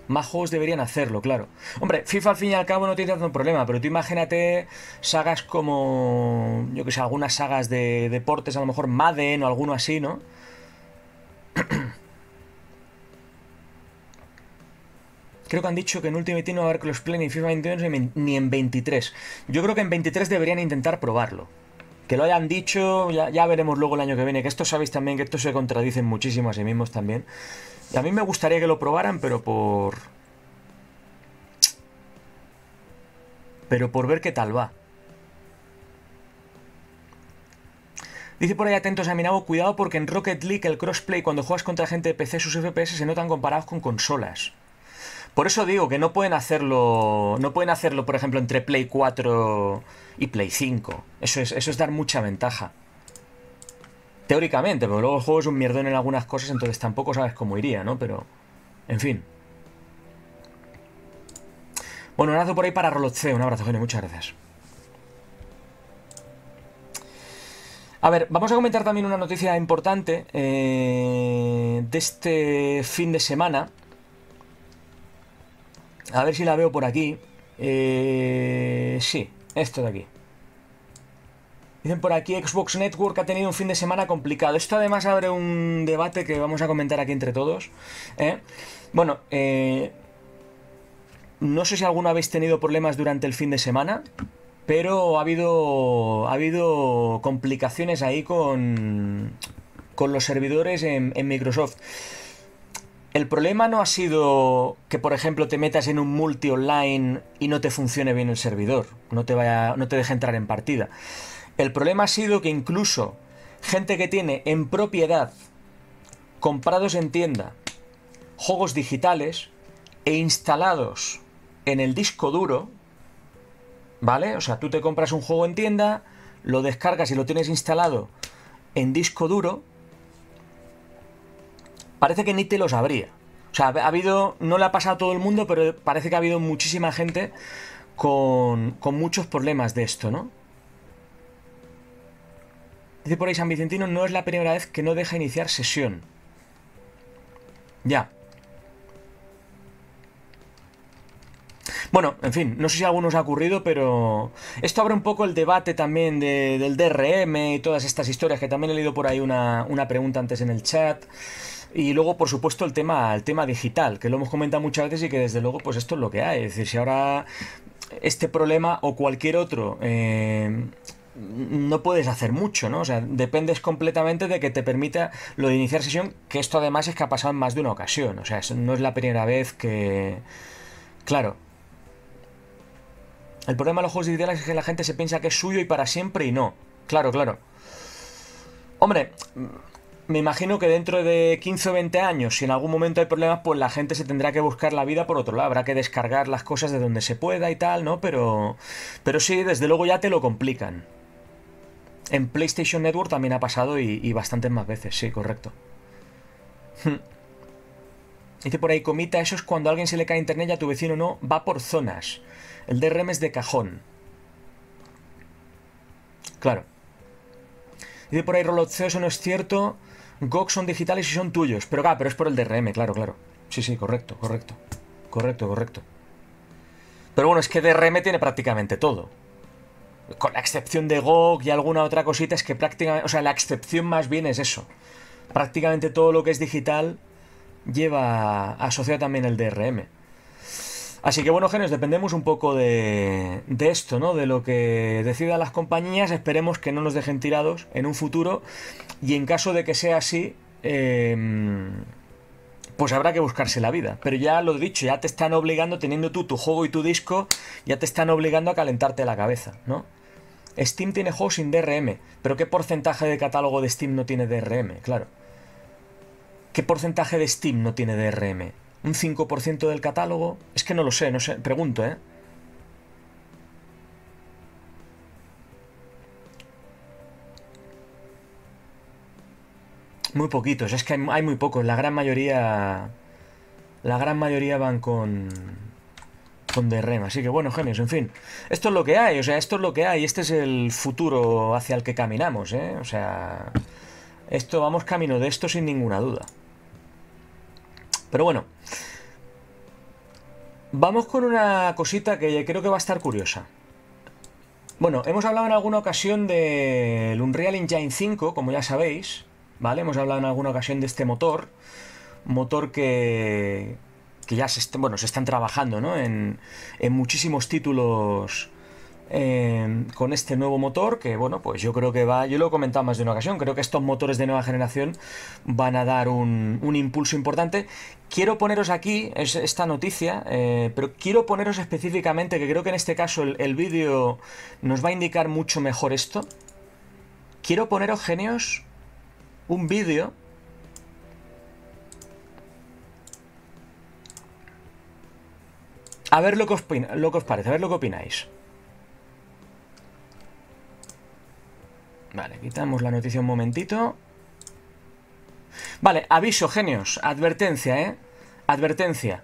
Más juegos deberían hacerlo, claro. Hombre, FIFA al fin y al cabo no tiene tanto problema, pero tú imagínate sagas como, yo que sé, algunas sagas de deportes, a lo mejor Madden o alguno así, ¿no? Creo que han dicho que en Ultimate no va a haber Crossplay ni en FIFA 21 ni en 23. Yo creo que en 23 deberían intentar probarlo. Que lo hayan dicho, ya, veremos luego el año que viene. Que esto sabéis también, que esto se contradice muchísimo a sí mismos también. A mí me gustaría que lo probaran, pero por... Pero por ver qué tal va. Dice por ahí atentos a Minabo, cuidado porque en Rocket League el crossplay cuando juegas contra gente de PC sus FPS se notan comparados con consolas. Por eso digo que no pueden hacerlo, no pueden hacerlo por ejemplo entre Play 4 y Play 5. Eso es, eso es dar mucha ventaja. Teóricamente, pero luego el juego es un mierdón en algunas cosas, entonces tampoco sabes cómo iría, ¿no? Pero, en fin. Bueno, un abrazo por ahí para Rolotce. Un abrazo, genio. Muchas gracias. A ver, vamos a comentar también una noticia importante eh, de este fin de semana. A ver si la veo por aquí. Eh, sí, esto de aquí por aquí, Xbox Network ha tenido un fin de semana complicado. Esto además abre un debate que vamos a comentar aquí entre todos. ¿eh? Bueno, eh, no sé si alguno habéis tenido problemas durante el fin de semana, pero ha habido, ha habido complicaciones ahí con, con los servidores en, Microsoft. El problema no ha sido que, por ejemplo, te metas en un multi online y no te funcione bien el servidor, no te, vaya, no te deje entrar en partida. El problema ha sido que incluso gente que tiene en propiedad, comprados en tienda, juegos digitales e instalados en el disco duro, ¿vale? O sea, tú te compras un juego en tienda, lo descargas y lo tienes instalado en disco duro, parece que ni te lo sabría. O sea, ha habido, no le ha pasado a todo el mundo, pero parece que ha habido muchísima gente con muchos problemas de esto, ¿no? Dice por ahí San Vicentino, no es la primera vez que no deja iniciar sesión. Ya. Bueno, en fin, no sé si a algunos ha ocurrido, pero esto abre un poco el debate también del DRM y todas estas historias, que también he leído por ahí una, pregunta antes en el chat. Y luego, por supuesto, el tema, el tema digital, que lo hemos comentado muchas veces y que desde luego, pues esto es lo que hay. Es decir, si ahora este problema o cualquier otro eh, no puedes hacer mucho, ¿no? O sea, dependes completamente de que te permita lo de iniciar sesión, que esto además es que ha pasado en más de una ocasión, o sea, no es la primera vez que... Claro. El problema de los juegos digitales es que la gente se piensa que es suyo y para siempre y no. Claro, claro. Hombre, me imagino que dentro de 15 o 20 años, si en algún momento hay problemas, pues la gente se tendrá que buscar la vida por otro lado, habrá que descargar las cosas de donde se pueda y tal, ¿no? Pero pero sí, desde luego ya te lo complican. En PlayStation Network también ha pasado y, bastantes más veces, sí, correcto. Dice por ahí, comita, eso es cuando a alguien se le cae internet y a tu vecino no, va por zonas. El DRM es de cajón. Claro. Dice por ahí, Roloceo, eso no es cierto. GOG son digitales y son tuyos. Pero, ah, pero es por el DRM, claro, claro. Sí, sí, correcto, correcto. Correcto, correcto. Pero bueno, es que DRM tiene prácticamente todo con la excepción de GOG y alguna otra cosita, es que prácticamente, o sea, la excepción más bien es eso. Prácticamente todo lo que es digital lleva asociado también el DRM. Así que bueno, genios, dependemos un poco de, de esto, ¿no? De lo que decidan las compañías, esperemos que no nos dejen tirados en un futuro y en caso de que sea así, em, pues habrá que buscarse la vida. Pero ya lo he dicho, ya te están obligando, teniendo tú tu juego y tu disco, ya te están obligando a calentarte la cabeza, ¿no? Steam tiene juegos sin DRM, pero ¿qué porcentaje de catálogo de Steam no tiene DRM? Claro. ¿Qué porcentaje de Steam no tiene DRM? ¿Un 5% del catálogo? Es que no lo sé, no sé, pregunto, ¿eh? Muy poquitos, es que hay muy pocos, la gran mayoría... La gran mayoría van con con REM, Así que bueno, genios, en fin. Esto es lo que hay, o sea, esto es lo que hay. Este es el futuro hacia el que caminamos, ¿eh? O sea, esto vamos camino de esto sin ninguna duda. Pero bueno, vamos con una cosita que creo que va a estar curiosa. Bueno, hemos hablado en alguna ocasión del Unreal Engine 5, como ya sabéis, ¿vale? Hemos hablado en alguna ocasión de este motor, motor que que ya se, bueno, se están trabajando en, muchísimos títulos em, con este nuevo motor que bueno pues yo creo que va yo lo he comentado más de una ocasión creo que estos motores de nueva generación van a dar un, impulso importante quiero poneros aquí esta noticia eh, pero quiero poneros específicamente que creo que en este caso el, el vídeo nos va a indicar mucho mejor esto quiero poneros genios un vídeo A ver lo que os, lo parece, a ver lo que opináis. Vale, quitamos la noticia un momentito. Vale, aviso, genios. Advertencia, ¿eh? Advertencia.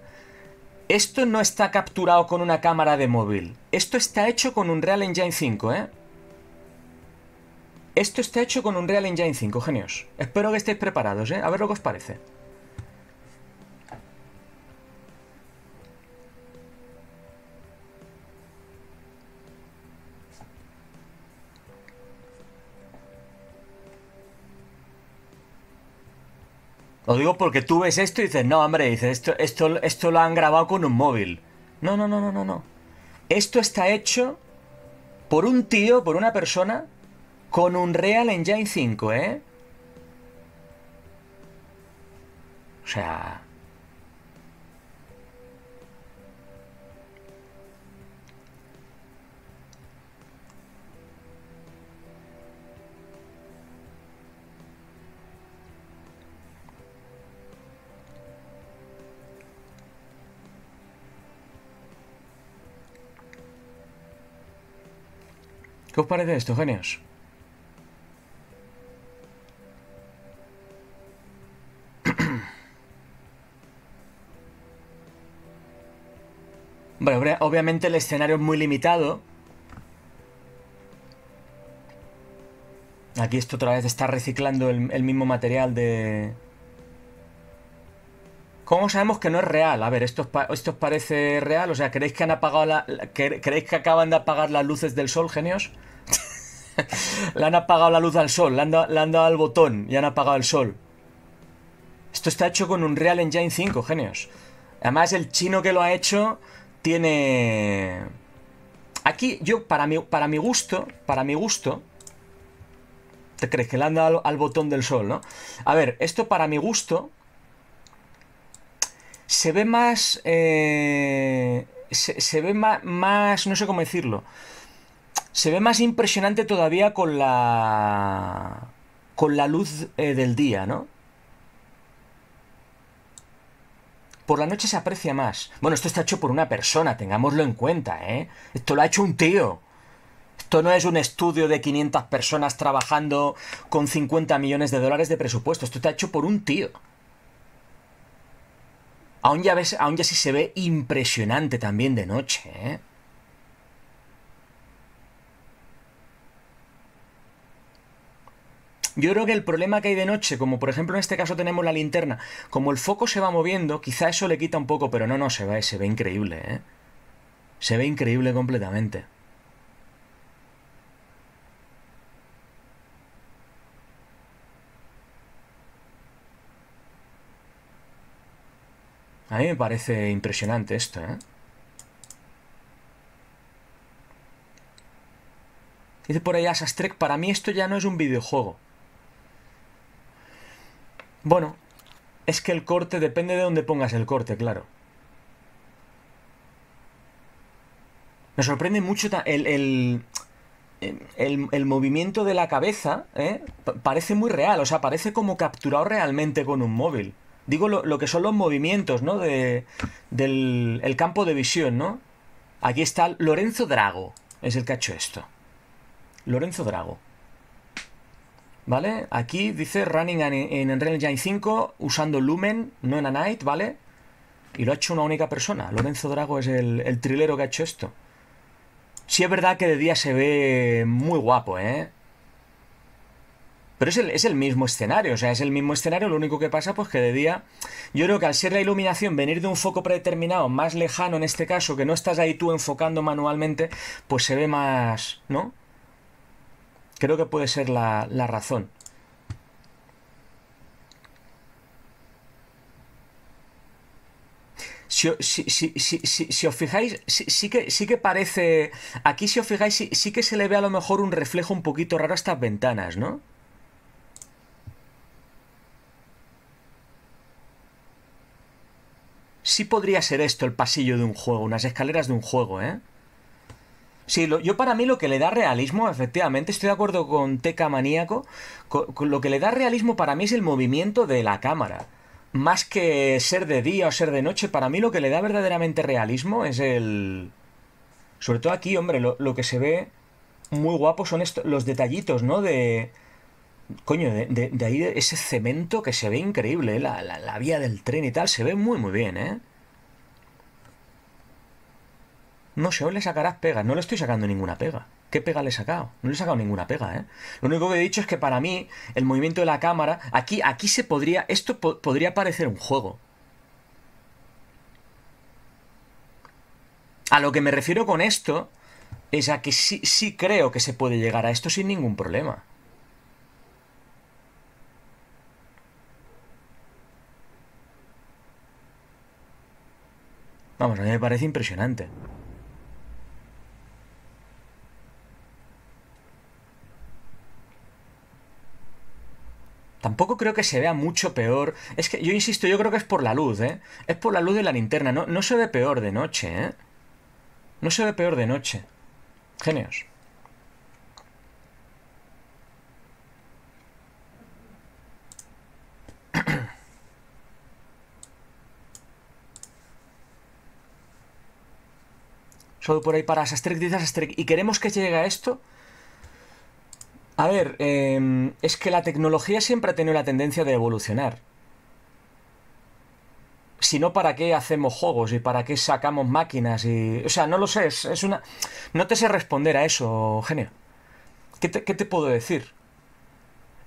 Esto no está capturado con una cámara de móvil. Esto está hecho con un Real Engine 5, ¿eh? Esto está hecho con un Real Engine 5, genios. Espero que estéis preparados, ¿eh? A ver lo que os parece. Lo digo porque tú ves esto y dices, no, hombre, dices, esto, esto, esto lo han grabado con un móvil. No, no, no, no, no, no. Esto está hecho por un tío, por una persona, con un Real Engine 5, ¿eh? O sea, ¿Qué os parece esto, genios? bueno, obviamente el escenario es muy limitado. Aquí esto otra vez está reciclando el, el mismo material de, ¿Cómo sabemos que no es real? A ver, ¿esto, esto os parece real? O sea, ¿creéis que han apagado la, ¿creéis que acaban de apagar las luces del sol, genios? le han apagado la luz al sol, le han, dado al botón y han apagado el sol. Esto está hecho con un Real Engine 5, genios. Además, el chino que lo ha hecho tiene... Aquí, yo, para mi, para mi gusto, para mi gusto... ¿Te crees que le han dado al botón del sol, no? A ver, esto para mi gusto se ve más. Eh, se, ve más, No sé cómo decirlo. Se ve más impresionante todavía con la. con la luz eh, del día, ¿no? Por la noche se aprecia más. Bueno, esto está hecho por una persona, tengámoslo en cuenta, ¿eh? Esto lo ha hecho un tío. Esto no es un estudio de 500 personas trabajando con 50 millones de dólares de presupuesto. Esto está hecho por un tío. Aún ya, ves, ya sí se ve impresionante también de noche, ¿eh? Yo creo que el problema que hay de noche, como por ejemplo en este caso tenemos la linterna, como el foco se va moviendo, quizá eso le quita un poco, pero no, no, se ve, se ve increíble, ¿eh? Se ve increíble completamente. A mí me parece impresionante esto, ¿eh? Dice por ahí Asastrek, para mí esto ya no es un videojuego. Bueno, es que el corte depende de dónde pongas el corte, claro. Me sorprende mucho el, el, movimiento de la cabeza, ¿eh? parece muy real, o sea, parece como capturado realmente con un móvil digo lo, que son los movimientos, ¿no? De, del el campo de visión, ¿no? Aquí está Lorenzo Drago, es el que ha hecho esto. Lorenzo Drago. ¿Vale? Aquí dice running en Unreal Engine 5 usando Lumen, no en a night, ¿vale? Y lo ha hecho una única persona. Lorenzo Drago es el, el trilero que ha hecho esto. Sí es verdad que de día se ve muy guapo, ¿eh? Pero es el, mismo escenario, o sea, es el mismo escenario, lo único que pasa pues que de día, yo creo que al ser la iluminación venir de un foco predeterminado, más lejano en este caso, que no estás ahí tú enfocando manualmente, pues se ve más, ¿no? Creo que puede ser la, razón. Si, si, os fijáis, sí, que, que parece... Aquí si os fijáis, sí, sí que se le ve a lo mejor un reflejo un poquito raro a estas ventanas, ¿no? sí podría ser esto el pasillo de un juego, unas escaleras de un juego, ¿eh? Sí, lo, yo para mí lo que le da realismo, efectivamente, estoy de acuerdo con Teca Maníaco, con, lo que le da realismo para mí es el movimiento de la cámara. Más que ser de día o ser de noche, para mí lo que le da verdaderamente realismo es el... Sobre todo aquí, hombre, lo, que se ve muy guapo son los detallitos, ¿no? De, coño, de, ahí ese cemento que se ve increíble, ¿eh? la, vía del tren y tal, se ve muy, muy bien, ¿eh? No sé, hoy le sacarás pega, No le estoy sacando ninguna pega. ¿Qué pega le he sacado? No le he sacado ninguna pega, ¿eh? Lo único que he dicho es que para mí, el movimiento de la cámara, aquí, aquí se podría, esto podría parecer un juego. A lo que me refiero con esto es a que sí creo que se puede llegar a esto sin ningún problema. Vamos, a mí me parece impresionante. Tampoco creo que se vea mucho peor. Es que yo insisto, yo creo que es por la luz, ¿eh? Es por la luz de la linterna. No, no se ve peor de noche, ¿eh? No se ve peor de noche. Genios. solo por ahí para Sastrek, y queremos que llegue a esto. A ver, em, es que la tecnología siempre ha tenido la tendencia de evolucionar. Si no, ¿para qué hacemos juegos y para qué sacamos máquinas? Y... O sea, no lo sé, es, una... No te sé responder a eso, genio. ¿Qué te puedo decir?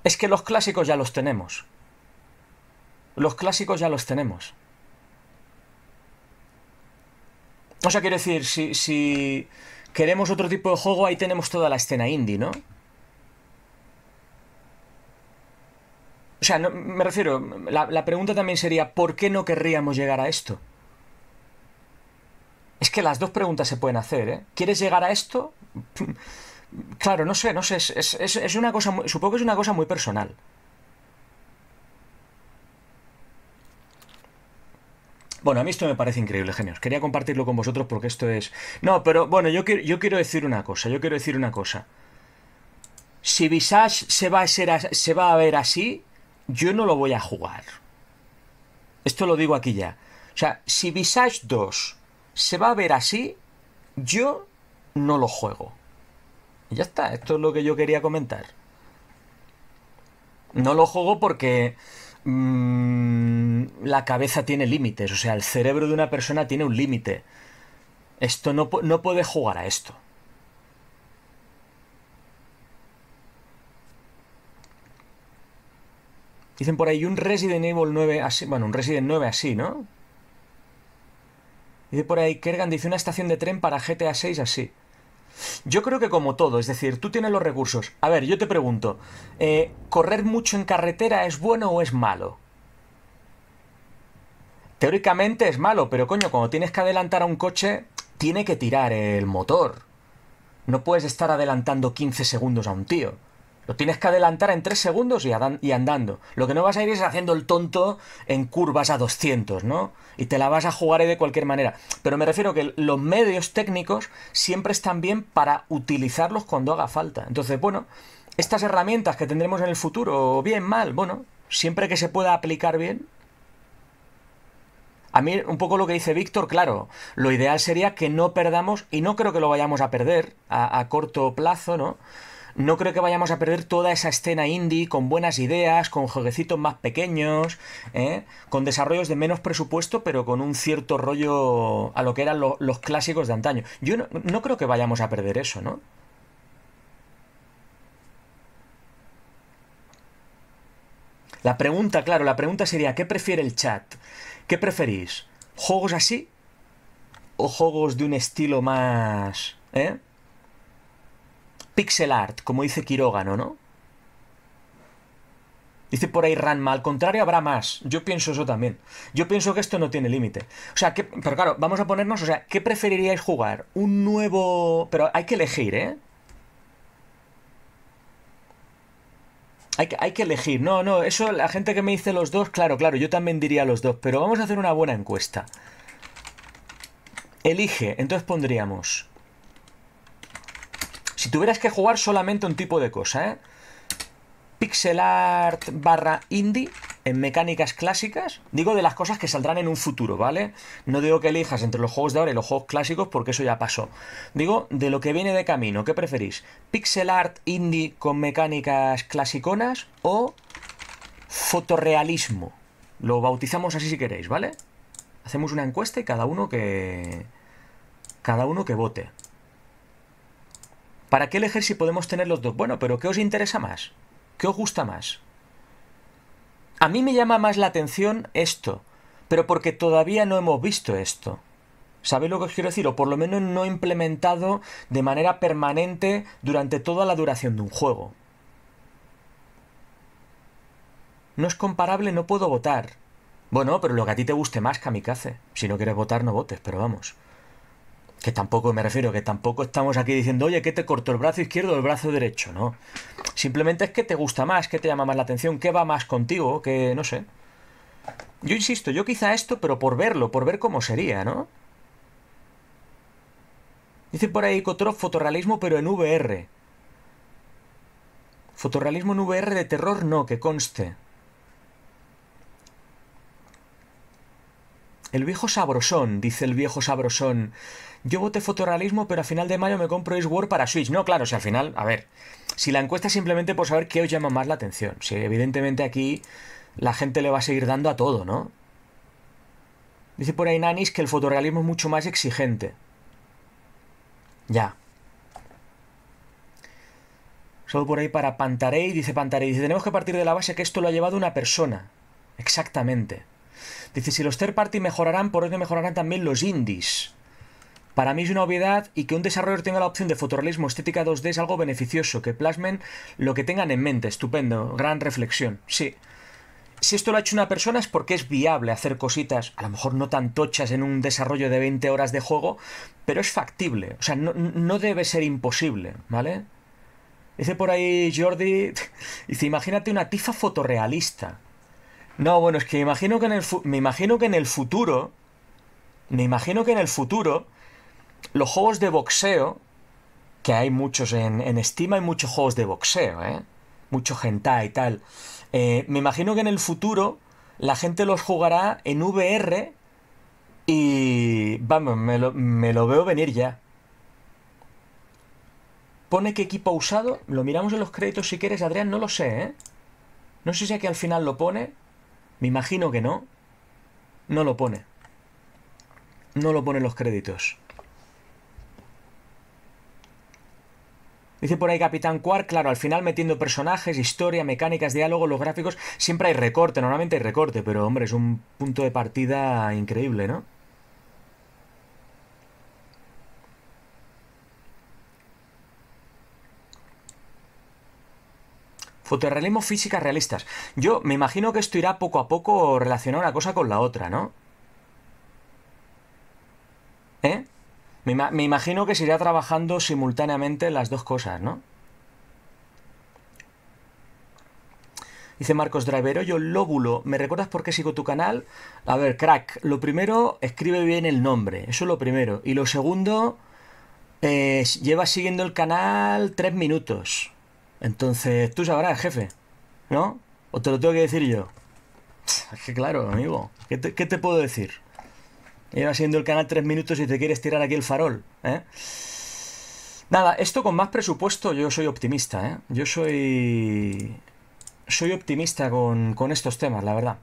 Es que los clásicos ya los tenemos. Los clásicos ya los tenemos. O sea, quiero decir, si, queremos otro tipo de juego, ahí tenemos toda la escena indie, ¿no? O sea, me refiero, la, pregunta también sería, ¿por qué no querríamos llegar a esto? Es que las dos preguntas se pueden hacer, ¿eh? ¿Quieres llegar a esto? claro, no sé, no sé, es, es una cosa, supongo que es una cosa muy personal. Bueno, a mí esto me parece increíble, genios. Quería compartirlo con vosotros porque esto es... No, pero bueno, yo quiero, yo quiero decir una cosa, yo quiero decir una cosa. Si Visage se va, a ser, se va a ver así, yo no lo voy a jugar. Esto lo digo aquí ya. O sea, si Visage 2 se va a ver así, yo no lo juego. Y ya está, esto es lo que yo quería comentar. No lo juego porque... Mm, la cabeza tiene límites, o sea, el cerebro de una persona tiene un límite. Esto no, puede jugar a esto. Dicen por ahí un Resident Evil 9 así, bueno, un Resident 9 así, ¿no? Dice por ahí Kergan, dice una estación de tren para GTA 6 así. Yo creo que como todo, es decir, tú tienes los recursos. A ver, yo te pregunto, eh, ¿correr mucho en carretera es bueno o es malo? Teóricamente es malo, pero coño, cuando tienes que adelantar a un coche, tiene que tirar el motor. No puedes estar adelantando 15 segundos a un tío. Lo tienes que adelantar en 3 segundos y, andando. Lo que no vas a ir es haciendo el tonto en curvas a 200, ¿no? Y te la vas a jugar de cualquier manera. Pero me refiero que los medios técnicos siempre están bien para utilizarlos cuando haga falta. Entonces, bueno, estas herramientas que tendremos en el futuro, bien, mal, bueno, siempre que se pueda aplicar bien, a mí un poco lo que dice Víctor, claro, lo ideal sería que no perdamos, y no creo que lo vayamos a perder a corto plazo, ¿no? no creo que vayamos a perder toda esa escena indie con buenas ideas, con jueguecitos más pequeños, ¿eh? con desarrollos de menos presupuesto, pero con un cierto rollo a lo que eran los clásicos de antaño. Yo no, no, creo que vayamos a perder eso, ¿no? La pregunta, claro, la pregunta sería, ¿qué prefiere el chat? ¿Qué preferís? ¿Juegos así? ¿O juegos de un estilo más... ¿eh? pixel art, como dice Quirógano, ¿no? Dice por ahí Ranma, al contrario habrá más. Yo pienso eso también. Yo pienso que esto no tiene límite. O sea, que, pero claro, vamos a ponernos, o sea, ¿qué preferiríais jugar? Un nuevo... Pero hay que elegir, ¿eh? Hay hay que elegir. No, no, eso la gente que me dice los dos, claro, claro, yo también diría los dos, pero vamos a hacer una buena encuesta. Elige, entonces pondríamos si tuvieras que jugar solamente un tipo de cosa, ¿eh? Pixel art barra indie en mecánicas clásicas. Digo de las cosas que saldrán en un futuro, ¿vale? No digo que elijas entre los juegos de ahora y los juegos clásicos porque eso ya pasó. Digo de lo que viene de camino. ¿Qué preferís? ¿Pixel art indie con mecánicas clasiconas o fotorrealismo? Lo bautizamos así si queréis, ¿vale? Hacemos una encuesta y cada uno que... Cada uno que vote. ¿Para qué elegir si podemos tener los dos? Bueno, pero ¿qué os interesa más? ¿Qué os gusta más? A mí me llama más la atención esto, pero porque todavía no hemos visto esto. ¿Sabéis lo que os quiero decir? O por lo menos no implementado de manera permanente durante toda la duración de un juego. No es comparable, no puedo votar. Bueno, pero lo que a ti te guste más, kamikaze. Si no quieres votar, no votes, pero vamos que tampoco me refiero, que tampoco estamos aquí diciendo, oye, ¿qué te cortó el brazo izquierdo o el brazo derecho, ¿no? Simplemente es que te gusta más, que te llama más la atención, que va más contigo, que no sé. Yo insisto, yo quizá esto, pero por verlo, por ver cómo sería, ¿no? Dice por ahí Cotrov fotorrealismo, pero en VR. Fotorrealismo en VR de terror no, que conste. El viejo sabrosón, dice el viejo sabrosón yo voté fotorrealismo, pero a final de mayo me compro East War para Switch. No, claro, si al final, a ver, si la encuesta es simplemente por saber qué os llama más la atención. Si evidentemente aquí la gente le va a seguir dando a todo, ¿no? Dice por ahí Nanis que el fotorrealismo es mucho más exigente. Ya. Solo por ahí para Pantarey. dice Pantarey. dice, tenemos que partir de la base que esto lo ha llevado una persona. Exactamente. Dice, si los third party mejorarán, por eso mejorarán también los indies. Para mí es una obviedad y que un desarrollador tenga la opción de fotorrealismo estética 2D es algo beneficioso, que plasmen lo que tengan en mente. Estupendo, gran reflexión. Sí. Si esto lo ha hecho una persona es porque es viable hacer cositas, a lo mejor no tan tochas en un desarrollo de 20 horas de juego, pero es factible. O sea, no, debe ser imposible, ¿vale? Dice por ahí Jordi, dice, imagínate una tifa fotorealista. No, bueno, es que imagino que me imagino que en el futuro, me imagino que en el futuro los juegos de boxeo, que hay muchos en, en Steam, hay muchos juegos de boxeo, ¿eh? Mucho hentai y tal. Eh, me imagino que en el futuro la gente los jugará en VR y... Vamos, me lo, veo venir ya. Pone qué equipo usado. Lo miramos en los créditos si quieres, Adrián. No lo sé, ¿eh? No sé si aquí al final lo pone. Me imagino que no. No lo pone. No lo pone en los créditos. Dice por ahí Capitán Quark, claro, al final metiendo personajes, historia, mecánicas, diálogo, los gráficos, siempre hay recorte, normalmente hay recorte, pero hombre, es un punto de partida increíble, ¿no? Fotorrealismo físicas realistas. Yo me imagino que esto irá poco a poco relacionado una cosa con la otra, ¿no? ¿Eh? Me, imagino que se irá trabajando simultáneamente las dos cosas, ¿no? Dice Marcos Drivero, yo Lóbulo, ¿me recuerdas por qué sigo tu canal? A ver, crack, lo primero, escribe bien el nombre, eso es lo primero. Y lo segundo, eh, llevas siguiendo el canal tres minutos. Entonces, tú sabrás, jefe, ¿no? ¿O te lo tengo que decir yo? Es que claro, amigo, ¿qué qué te puedo decir? Lleva siendo el canal tres minutos y te quieres tirar aquí el farol. ¿eh? Nada, esto con más presupuesto yo soy optimista. ¿eh? Yo soy... Soy optimista con, estos temas, la verdad.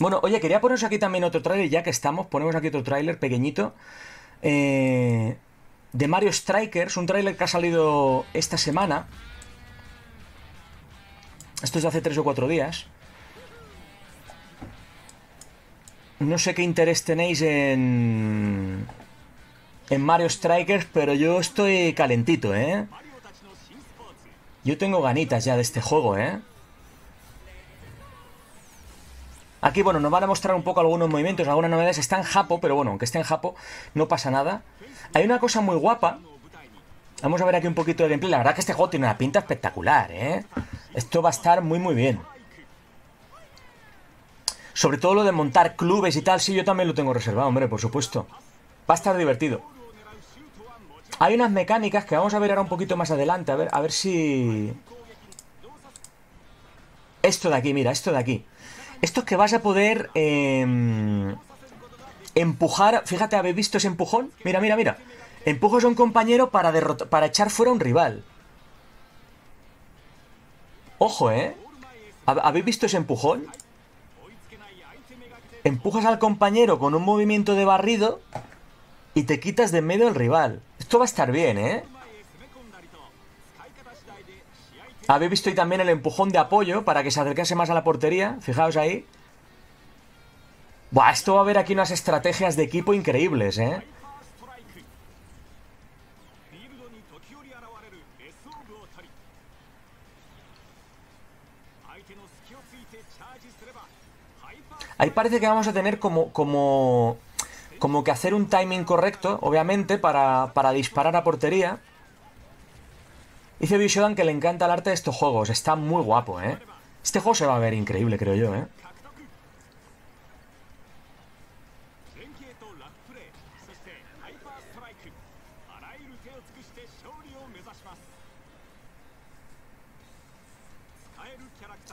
Bueno, oye, quería poneros aquí también otro tráiler, ya que estamos, ponemos aquí otro tráiler pequeñito. Eh, de Mario Strikers, un tráiler que ha salido esta semana. Esto es de hace 3 o 4 días. no sé qué interés tenéis en. en Mario Strikers, pero yo estoy calentito, ¿eh? Yo tengo ganitas ya de este juego, ¿eh? Aquí, bueno, nos van a mostrar un poco algunos movimientos, algunas novedades. Está en Japo, pero bueno, aunque esté en Japo, no pasa nada. Hay una cosa muy guapa. Vamos a ver aquí un poquito de gameplay. La verdad que este juego tiene una pinta espectacular, ¿eh? Esto va a estar muy, muy bien. Sobre todo lo de montar clubes y tal, sí, yo también lo tengo reservado, hombre, por supuesto. Va a estar divertido. Hay unas mecánicas que vamos a ver ahora un poquito más adelante, a ver, a ver si... Esto de aquí, mira, esto de aquí. Esto es que vas a poder em, empujar, fíjate, ¿habéis visto ese empujón? Mira, mira, mira. Empujas a un compañero para, derrotar, para echar fuera a un rival. Ojo, ¿eh? ¿Habéis visto ese empujón? empujas al compañero con un movimiento de barrido y te quitas de medio el rival. Esto va a estar bien, ¿eh? Habéis visto ahí también el empujón de apoyo para que se acercase más a la portería. Fijaos ahí. Buah, esto va a haber aquí unas estrategias de equipo increíbles, ¿eh? Ahí parece que vamos a tener como, como, como que hacer un timing correcto, obviamente, para, disparar a portería. Dice Bishodan que le encanta el arte de estos juegos. Está muy guapo, ¿eh? Este juego se va a ver increíble, creo yo, ¿eh?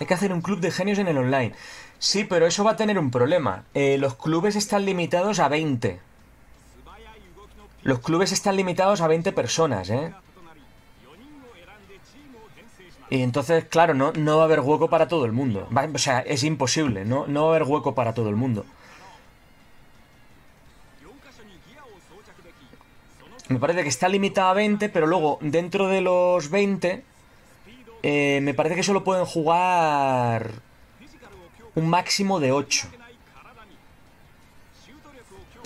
Hay que hacer un club de genios en el online. Sí, pero eso va a tener un problema. Eh, los clubes están limitados a 20. Los clubes están limitados a 20 personas, ¿eh? Y entonces, claro, no, no va a haber hueco para todo el mundo. o sea, es imposible, no, no va a haber hueco para todo el mundo. Me parece que está limitado a 20, pero luego, dentro de los 20, eh, me parece que solo pueden jugar un máximo de 8.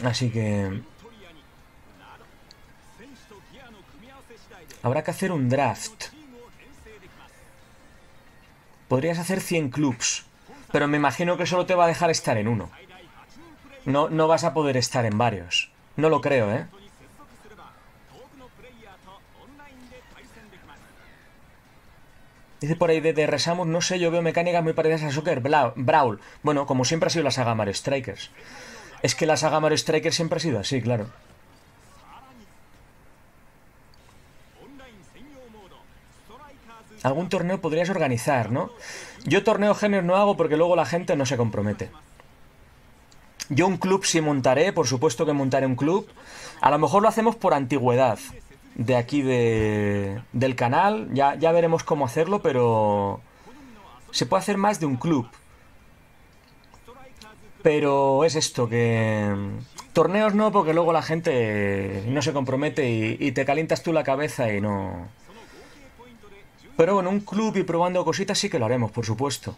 Así que... Habrá que hacer un draft. Podrías hacer 100 clubs, pero me imagino que solo te va a dejar estar en uno. No, no vas a poder estar en varios. No lo creo, ¿eh? Dice por ahí de, resamos, no sé, yo veo mecánicas muy parecidas a Soccer Brawl. Bueno, como siempre ha sido la saga Mario Strikers. Es que la saga Mario Strikers siempre ha sido así, claro. Algún torneo podrías organizar, ¿no? Yo torneo género no hago porque luego la gente no se compromete. Yo un club sí montaré, por supuesto que montaré un club. A lo mejor lo hacemos por antigüedad de aquí de, del canal. Ya, ya veremos cómo hacerlo, pero se puede hacer más de un club. Pero es esto, que mm, torneos no, porque luego la gente no se compromete y, te calientas tú la cabeza y no... Pero bueno, un club y probando cositas sí que lo haremos, por supuesto.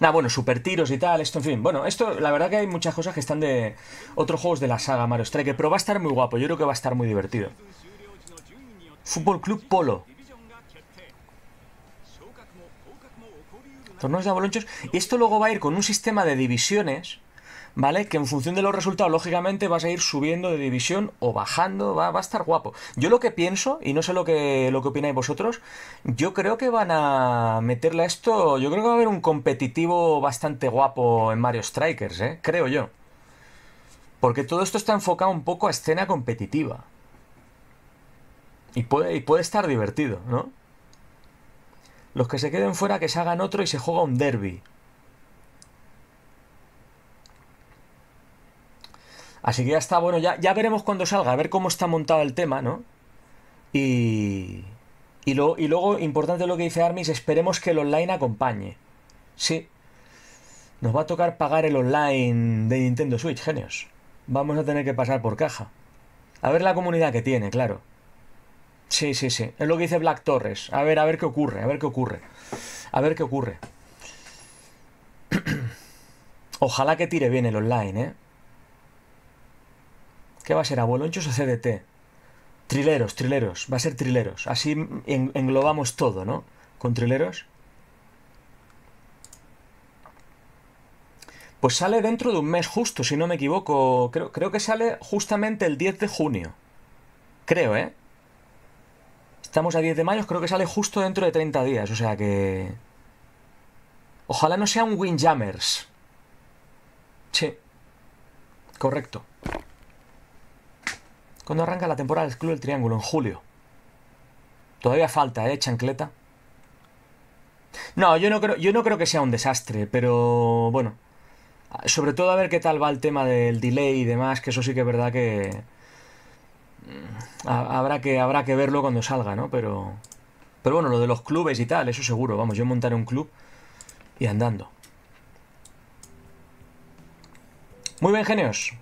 Nada, ah, bueno, super tiros y tal, esto, en fin. Bueno, esto, la verdad que hay muchas cosas que están de otros juegos de la saga Mario Strike, pero va a estar muy guapo, yo creo que va a estar muy divertido. Fútbol Club Polo. Torneos de abolonchos. Y esto luego va a ir con un sistema de divisiones ¿vale? Que en función de los resultados, lógicamente, vas a ir subiendo de división o bajando, va, a estar guapo. Yo lo que pienso, y no sé lo que, lo que opináis vosotros, yo creo que van a meterle a esto, yo creo que va a haber un competitivo bastante guapo en Mario Strikers, ¿eh? Creo yo. Porque todo esto está enfocado un poco a escena competitiva. Y puede, y puede estar divertido, ¿no? Los que se queden fuera que se hagan otro y se juega un derby. Así que ya está, bueno, ya, veremos cuando salga, a ver cómo está montado el tema, ¿no? Y, lo, y luego, importante lo que dice Armis, esperemos que el online acompañe. Sí. Nos va a tocar pagar el online de Nintendo Switch, genios. Vamos a tener que pasar por caja. A ver la comunidad que tiene, claro. Sí, sí, sí. Es lo que dice Black Torres. A ver, a ver qué ocurre, a ver qué ocurre. A ver qué ocurre. Ojalá que tire bien el online, ¿eh? ¿Qué va a ser? ¿Abolonchos o CDT? Trileros, trileros, va a ser trileros. Así englobamos todo, ¿no? Con trileros. Pues sale dentro de un mes justo, si no me equivoco. Creo, creo que sale justamente el 10 de junio. Creo, ¿eh? Estamos a 10 de mayo, creo que sale justo dentro de 30 días, o sea que... Ojalá no sea un Windjammers. Sí. Correcto. Cuando arranca la temporada del Club del Triángulo? En julio. Todavía falta, ¿eh? Chancleta. No, yo no creo, yo no creo que sea un desastre, pero bueno. Sobre todo a ver qué tal va el tema del delay y demás, que eso sí que es verdad que. Mm, habrá que, habrá que verlo cuando salga, ¿no? Pero. Pero bueno, lo de los clubes y tal, eso seguro. Vamos, yo montaré un club y andando. Muy bien, genios.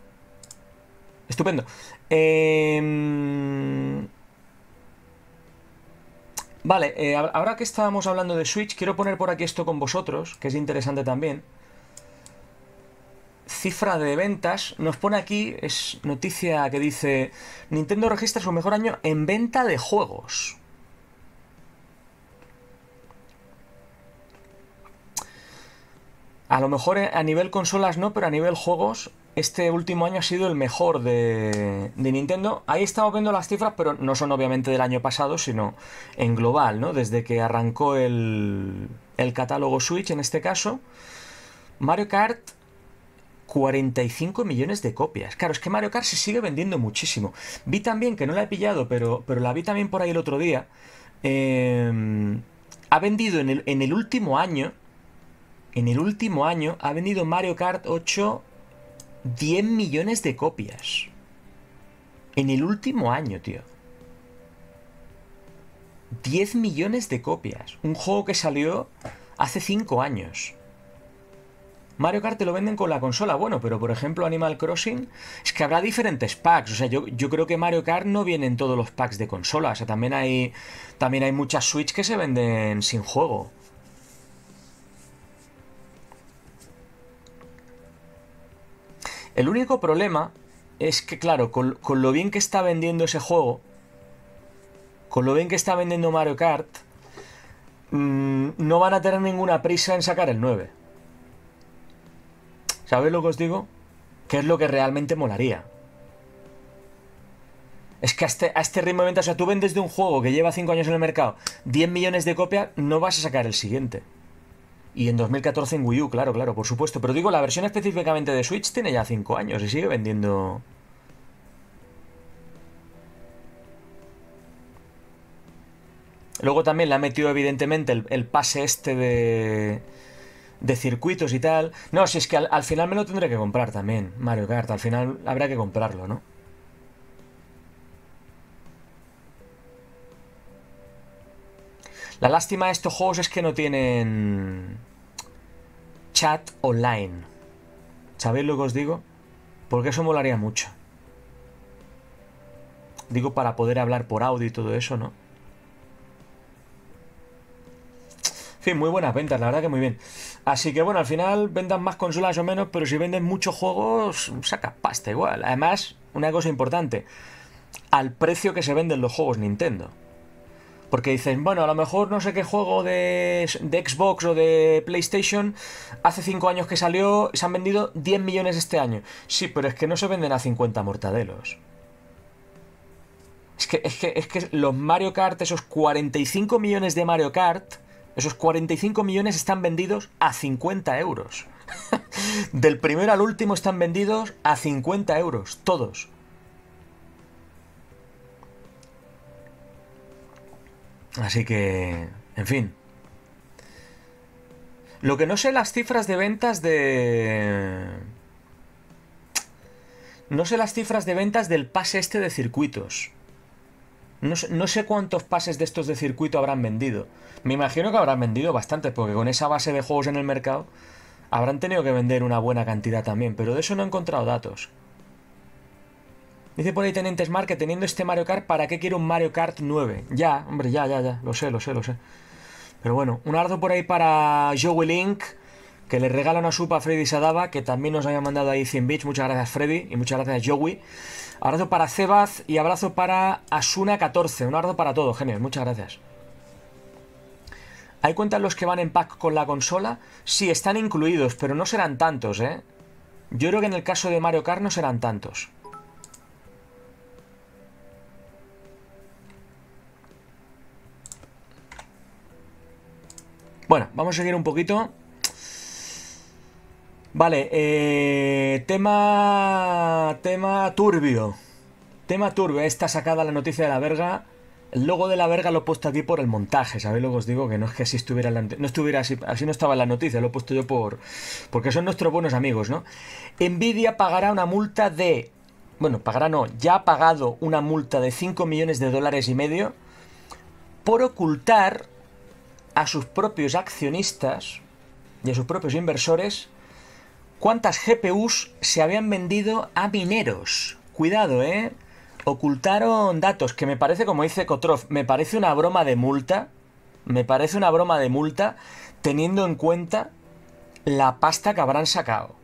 Estupendo. Em, vale, eh, ahora que estábamos hablando de Switch, quiero poner por aquí esto con vosotros, que es interesante también. Cifra de ventas, nos pone aquí, es noticia que dice, Nintendo registra su mejor año en venta de juegos. A lo mejor eh, a nivel consolas no, pero a nivel juegos este último año ha sido el mejor de, Nintendo. Ahí estamos viendo las cifras, pero no son obviamente del año pasado, sino en global, ¿no? Desde que arrancó el, catálogo Switch, en este caso, Mario Kart 45 millones de copias. Claro, es que Mario Kart se sigue vendiendo muchísimo. Vi también, que no la he pillado, pero, pero la vi también por ahí el otro día. Em, ha vendido en el, en el último año. En el último año ha vendido Mario Kart 8 10 millones de copias. En el último año, tío. 10 millones de copias. Un juego que salió hace 5 años. Mario Kart te lo venden con la consola, bueno, pero por ejemplo Animal Crossing, es que habrá diferentes packs. O sea, yo, yo creo que Mario Kart no viene en todos los packs de consola. O sea, también hay, también hay muchas Switch que se venden sin juego. El único problema es que, claro, con, lo bien que está vendiendo ese juego, con lo bien que está vendiendo Mario Kart, mm, no van a tener ninguna prisa en sacar el 9. ¿Sabéis lo que os digo? Que es lo que realmente molaría. Es que a este, a este ritmo de venta, o sea, tú vendes de un juego que lleva 5 años en el mercado 10 millones de copias, no vas a sacar el siguiente. Y en 2014 en Wii U, claro, claro, por supuesto. Pero digo, la versión específicamente de Switch tiene ya 5 años y sigue vendiendo... Luego también le ha metido evidentemente el, pase este de de circuitos y tal. No, si es que al, final me lo tendré que comprar también, Mario Kart. Al final habrá que comprarlo, ¿no? La lástima de estos juegos es que no tienen chat online. ¿Sabéis lo que os digo? Porque eso molaría mucho. Digo para poder hablar por audio y todo eso, ¿no? En fin, muy buenas ventas, la verdad que muy bien. Así que bueno, al final vendan más consolas o menos, pero si venden muchos juegos, Saca pasta igual. Además, una cosa importante, al precio que se venden los juegos Nintendo. Porque dicen, bueno, a lo mejor no sé qué juego de, Xbox o de PlayStation hace 5 años que salió, se han vendido 10 millones este año. Sí, pero es que no se venden a 50 mortadelos. Es que, es que, es que los Mario Kart, esos 45 millones de Mario Kart, esos 45 millones están vendidos a 50 euros. Del primero al último están vendidos a 50 euros, todos. Así que, en fin. Lo que no sé las cifras de ventas de... No sé las cifras de ventas del pase este de circuitos. No sé, no sé, cuántos pases de estos de circuito habrán vendido. Me imagino que habrán vendido bastantes, porque con esa base de juegos en el mercado habrán tenido que vender una buena cantidad también, pero de eso no he encontrado datos. Dice por ahí Tenentes Smart que teniendo este Mario Kart, ¿para qué quiero un Mario Kart 9? Ya, hombre, ya, ya, ya. Lo sé, lo sé, lo sé. Pero bueno, un abrazo por ahí para Joey Link, que le regala una supa a Freddy Sadaba, que también nos había mandado ahí 100 bits. Muchas gracias, Freddy, y muchas gracias, Joey. Abrazo para Cebaz y abrazo para Asuna14. Un abrazo para todos, genial, muchas gracias. ¿Hay cuentas los que van en pack con la consola? Sí, están incluidos, pero no serán tantos, ¿eh? Yo creo que en el caso de Mario Kart no serán tantos. Bueno, vamos a seguir un poquito. Vale, eh, tema, tema turbio. Tema turbio, está sacada la noticia de la verga. El logo de la verga lo he puesto aquí por el montaje, ¿sabéis Luego os digo? Que no es que así estuviera, la, no estuviera así, así no estaba la noticia, lo he puesto yo por... Porque son nuestros buenos amigos, ¿no? Nvidia pagará una multa de... Bueno, pagará no, ya ha pagado una multa de 5 millones de dólares y medio por ocultar a sus propios accionistas y a sus propios inversores cuántas GPUs se habían vendido a mineros. Cuidado, ¿eh? Ocultaron datos que me parece, como dice Kotrov, me parece una broma de multa. Me parece una broma de multa teniendo en cuenta la pasta que habrán sacado.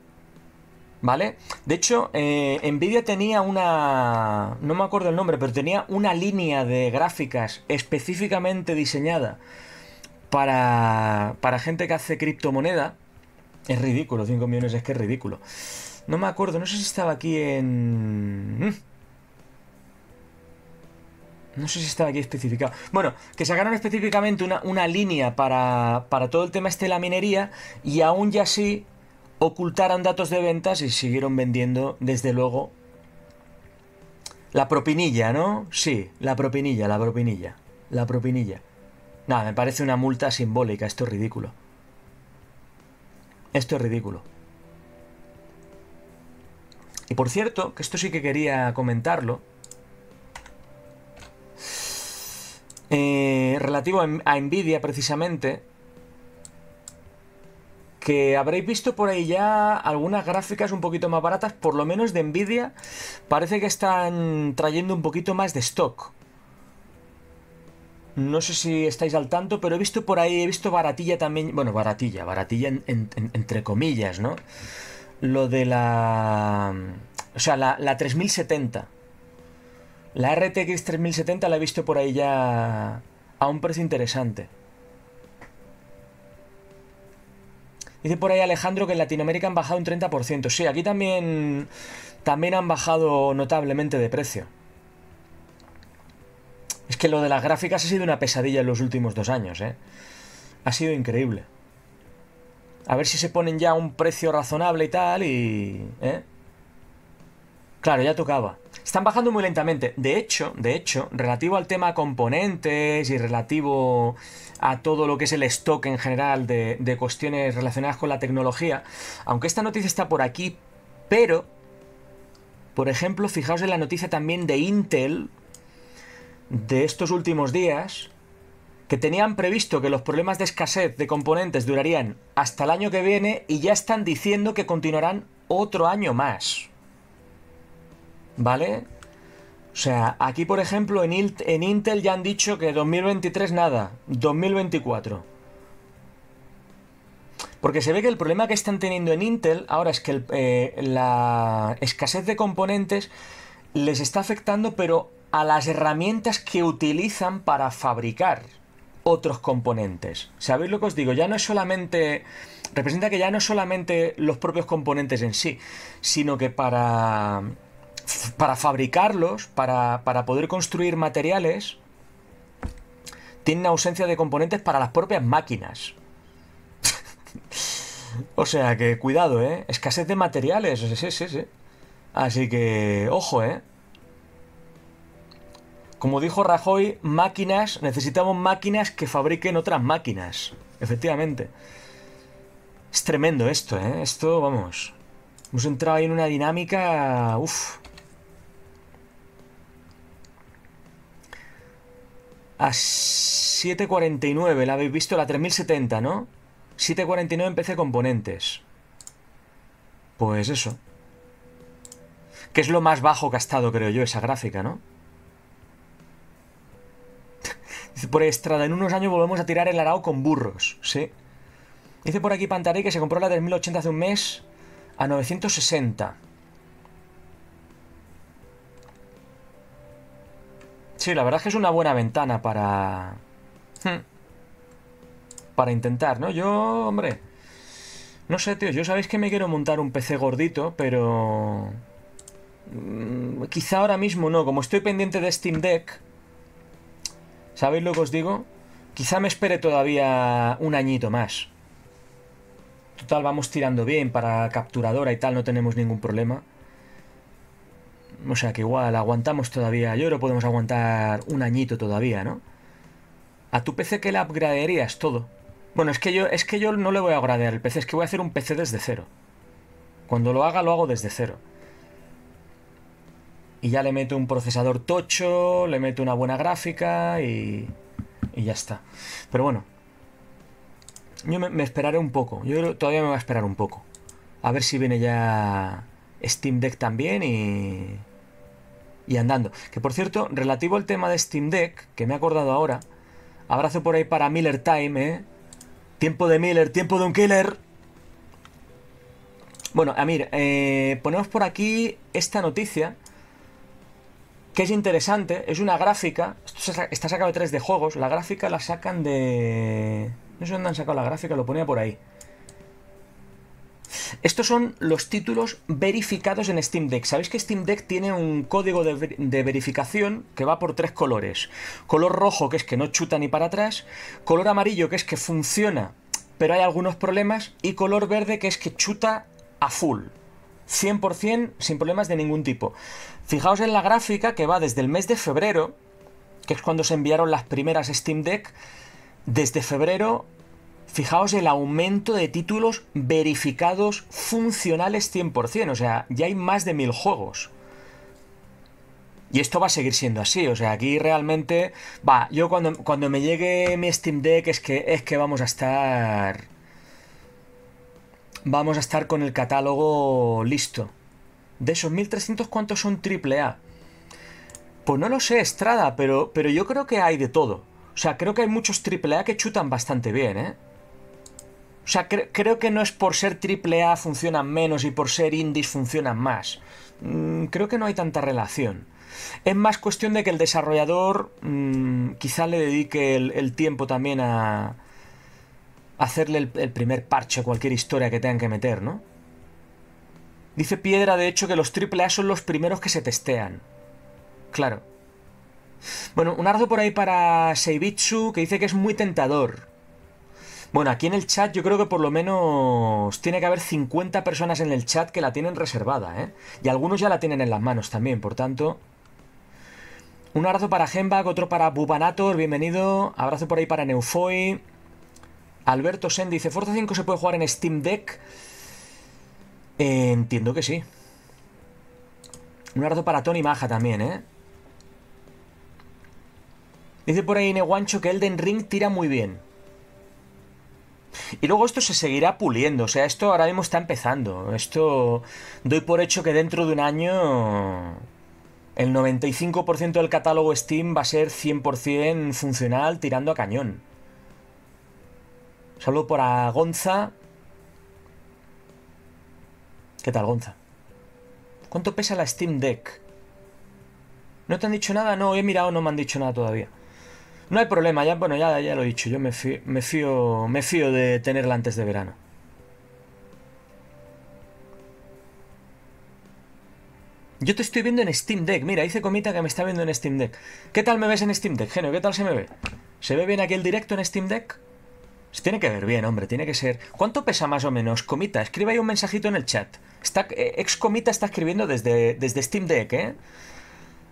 ¿Vale? De hecho, eh, Nvidia tenía una... No me acuerdo el nombre, pero tenía una línea de gráficas específicamente diseñada para, para gente que hace criptomoneda, es ridículo, 5 millones es que es ridículo. No me acuerdo, no sé si estaba aquí en... Mm, no sé si estaba aquí especificado. Bueno, que sacaron específicamente una, línea para, para, todo el tema este de la minería y aún ya así ocultaron datos de ventas y siguieron vendiendo, desde luego, la propinilla, ¿no? Sí, la propinilla, la propinilla, la propinilla. Nada, me parece una multa simbólica, esto es ridículo. Esto es ridículo. Y por cierto, que esto sí que quería comentarlo. Eh, relativo a Nvidia precisamente, que habréis visto por ahí ya algunas gráficas un poquito más baratas, por lo menos de Nvidia, parece que están trayendo un poquito más de stock. No sé si estáis al tanto, pero he visto por ahí, he visto baratilla también, bueno, baratilla, baratilla entre comillas, ¿no? Lo de la... O sea, la, la 3070. La RTX 3070 la he visto por ahí ya a un precio interesante. Dice por ahí Alejandro que en Latinoamérica han bajado un 30%. Sí, aquí también, también han bajado notablemente de precio. Es que lo de las gráficas ha sido una pesadilla en los últimos dos años, ¿eh? Ha sido increíble. A ver si se ponen ya un precio razonable y tal y... ¿eh? Claro, ya tocaba. Están bajando muy lentamente. De hecho, de hecho, relativo al tema componentes y relativo a todo lo que es el stock en general de, de cuestiones relacionadas con la tecnología, aunque esta noticia está por aquí, pero, por ejemplo, fijaos en la noticia también de Intel, de estos últimos días que tenían previsto que los problemas de escasez de componentes durarían hasta el año que viene y ya están diciendo que continuarán otro año más. ¿Vale? O sea, aquí por ejemplo en, Intel ya han dicho que 2023 nada, 2024. Porque se ve que el problema que están teniendo en Intel ahora es que eh, la escasez de componentes les está afectando pero a las herramientas que utilizan para fabricar otros componentes. ¿Sabéis lo que os digo? Ya no es solamente... Representa que ya no es solamente los propios componentes en sí, sino que para, para fabricarlos, para, poder construir materiales, tienen ausencia de componentes para las propias máquinas. o sea que cuidado, ¿eh? Escasez de materiales, sí, sí, sí. Así que, ojo, ¿eh? Como dijo Rajoy, máquinas, necesitamos máquinas que fabriquen otras máquinas. Efectivamente. Es tremendo esto, ¿eh? Esto, vamos. Hemos entrado ahí en una dinámica... Uf. A 7.49, la habéis visto, la 3070, ¿no? 7.49 en PC componentes. Pues eso. Que es lo más bajo que ha estado, creo yo, esa gráfica, ¿no? por Estrada, en unos años volvemos a tirar el arao con burros, ¿sí? Dice por aquí Pantaré que se compró la 3080 hace un mes a 960. Sí, la verdad es que es una buena ventana para... Hmm, para intentar, ¿no? Yo, hombre... No sé, tío, yo sabéis que me quiero montar un PC gordito, pero... Mm, quizá ahora mismo no, como estoy pendiente de Steam Deck, ¿Sabéis lo que os digo? Quizá me espere todavía un añito más. Total, vamos tirando bien para capturadora y tal, no tenemos ningún problema. O sea que igual aguantamos todavía. Yo creo podemos aguantar un añito todavía, ¿no? A tu PC que le upgradearías todo. Bueno, es que yo, es que yo no le voy a upgradear el PC, es que voy a hacer un PC desde cero. Cuando lo haga, lo hago desde cero y ya le meto un procesador tocho, le meto una buena gráfica y, y ya está. Pero bueno, yo me, esperaré un poco, yo todavía me voy a esperar un poco. A ver si viene ya Steam Deck también y, y andando. Que por cierto, relativo al tema de Steam Deck, que me he acordado ahora, abrazo por ahí para Miller Time, ¿eh? Tiempo de Miller, tiempo de un killer. Bueno, Amir, eh, ponemos por aquí esta noticia que es interesante, es una gráfica, esto está sacado de 3D juegos, la gráfica la sacan de... No sé dónde han sacado la gráfica, lo ponía por ahí. Estos son los títulos verificados en Steam Deck. Sabéis que Steam Deck tiene un código de, de, verificación que va por tres colores. Color rojo, que es que no chuta ni para atrás. Color amarillo, que es que funciona, pero hay algunos problemas. Y color verde, que es que chuta a full. 100% sin problemas de ningún tipo. Fijaos en la gráfica que va desde el mes de febrero, que es cuando se enviaron las primeras Steam Deck, desde febrero, fijaos el aumento de títulos verificados funcionales 100%, o sea, ya hay más de mil juegos. Y esto va a seguir siendo así, o sea, aquí realmente, va, yo cuando, cuando me llegue mi Steam Deck es que, es que vamos a estar... Vamos a estar con el catálogo listo. De esos 1.300, ¿cuántos son AAA? Pues no lo sé, Estrada, pero, pero yo creo que hay de todo. O sea, creo que hay muchos AAA que chutan bastante bien, ¿eh? O sea, creo que no es por ser AAA funcionan menos y por ser indies funcionan más. Mm, creo que no hay tanta relación. Es más cuestión de que el desarrollador mm, quizá le dedique el, tiempo también a, hacerle el, el, primer parche a cualquier historia que tengan que meter, ¿no? Dice Piedra, de hecho, que los AAA son los primeros que se testean. Claro. Bueno, un abrazo por ahí para Seibitsu, que dice que es muy tentador. Bueno, aquí en el chat yo creo que por lo menos tiene que haber 50 personas en el chat que la tienen reservada, ¿eh? Y algunos ya la tienen en las manos también, por tanto... Un abrazo para Genbach, otro para Bubanator, bienvenido. Abrazo por ahí para Neufoy. Alberto Sen dice, Forza 5 se puede jugar en Steam Deck entiendo que sí. Un abrazo para Tony Maja también, ¿eh? Dice por ahí Neguancho que Elden Ring tira muy bien. Y luego esto se seguirá puliendo, o sea, esto ahora mismo está empezando. Esto doy por hecho que dentro de un año el 95% del catálogo Steam va a ser 100% funcional tirando a cañón. Saludo por a Gonza, ¿Qué tal, Gonza? ¿Cuánto pesa la Steam Deck? ¿No te han dicho nada? No, he mirado, no me han dicho nada todavía. No hay problema, ya, bueno, ya, ya lo he dicho. Yo me fío, me fío, me fío de tenerla antes de verano. Yo te estoy viendo en Steam Deck. Mira, dice Comita que me está viendo en Steam Deck. ¿Qué tal me ves en Steam Deck, Genio? ¿Qué tal se me ve? ¿Se ve bien aquí el directo en Steam Deck? Se tiene que ver bien, hombre, tiene que ser. ¿Cuánto pesa más o menos? Comita, escribe ahí un mensajito en el chat. Está, eh, ex Comita está escribiendo desde, desde Steam Deck, ¿eh?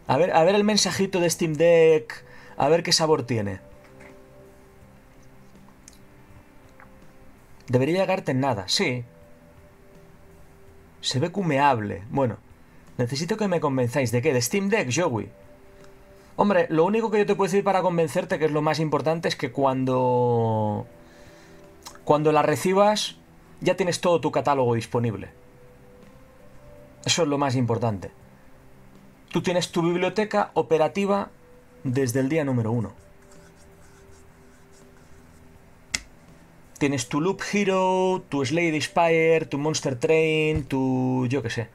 A ver, a ver el mensajito de Steam Deck, a ver qué sabor tiene. Debería llegarte en nada, sí. Se ve cumeable. Bueno, necesito que me convenzáis. ¿De qué? ¿De Steam Deck, Joey? Hombre, lo único que yo te puedo decir para convencerte, que es lo más importante, es que cuando cuando la recibas, ya tienes todo tu catálogo disponible. Eso es lo más importante. Tú tienes tu biblioteca operativa desde el día número uno. Tienes tu Loop Hero, tu Slade Spire, tu Monster Train, tu... yo qué sé.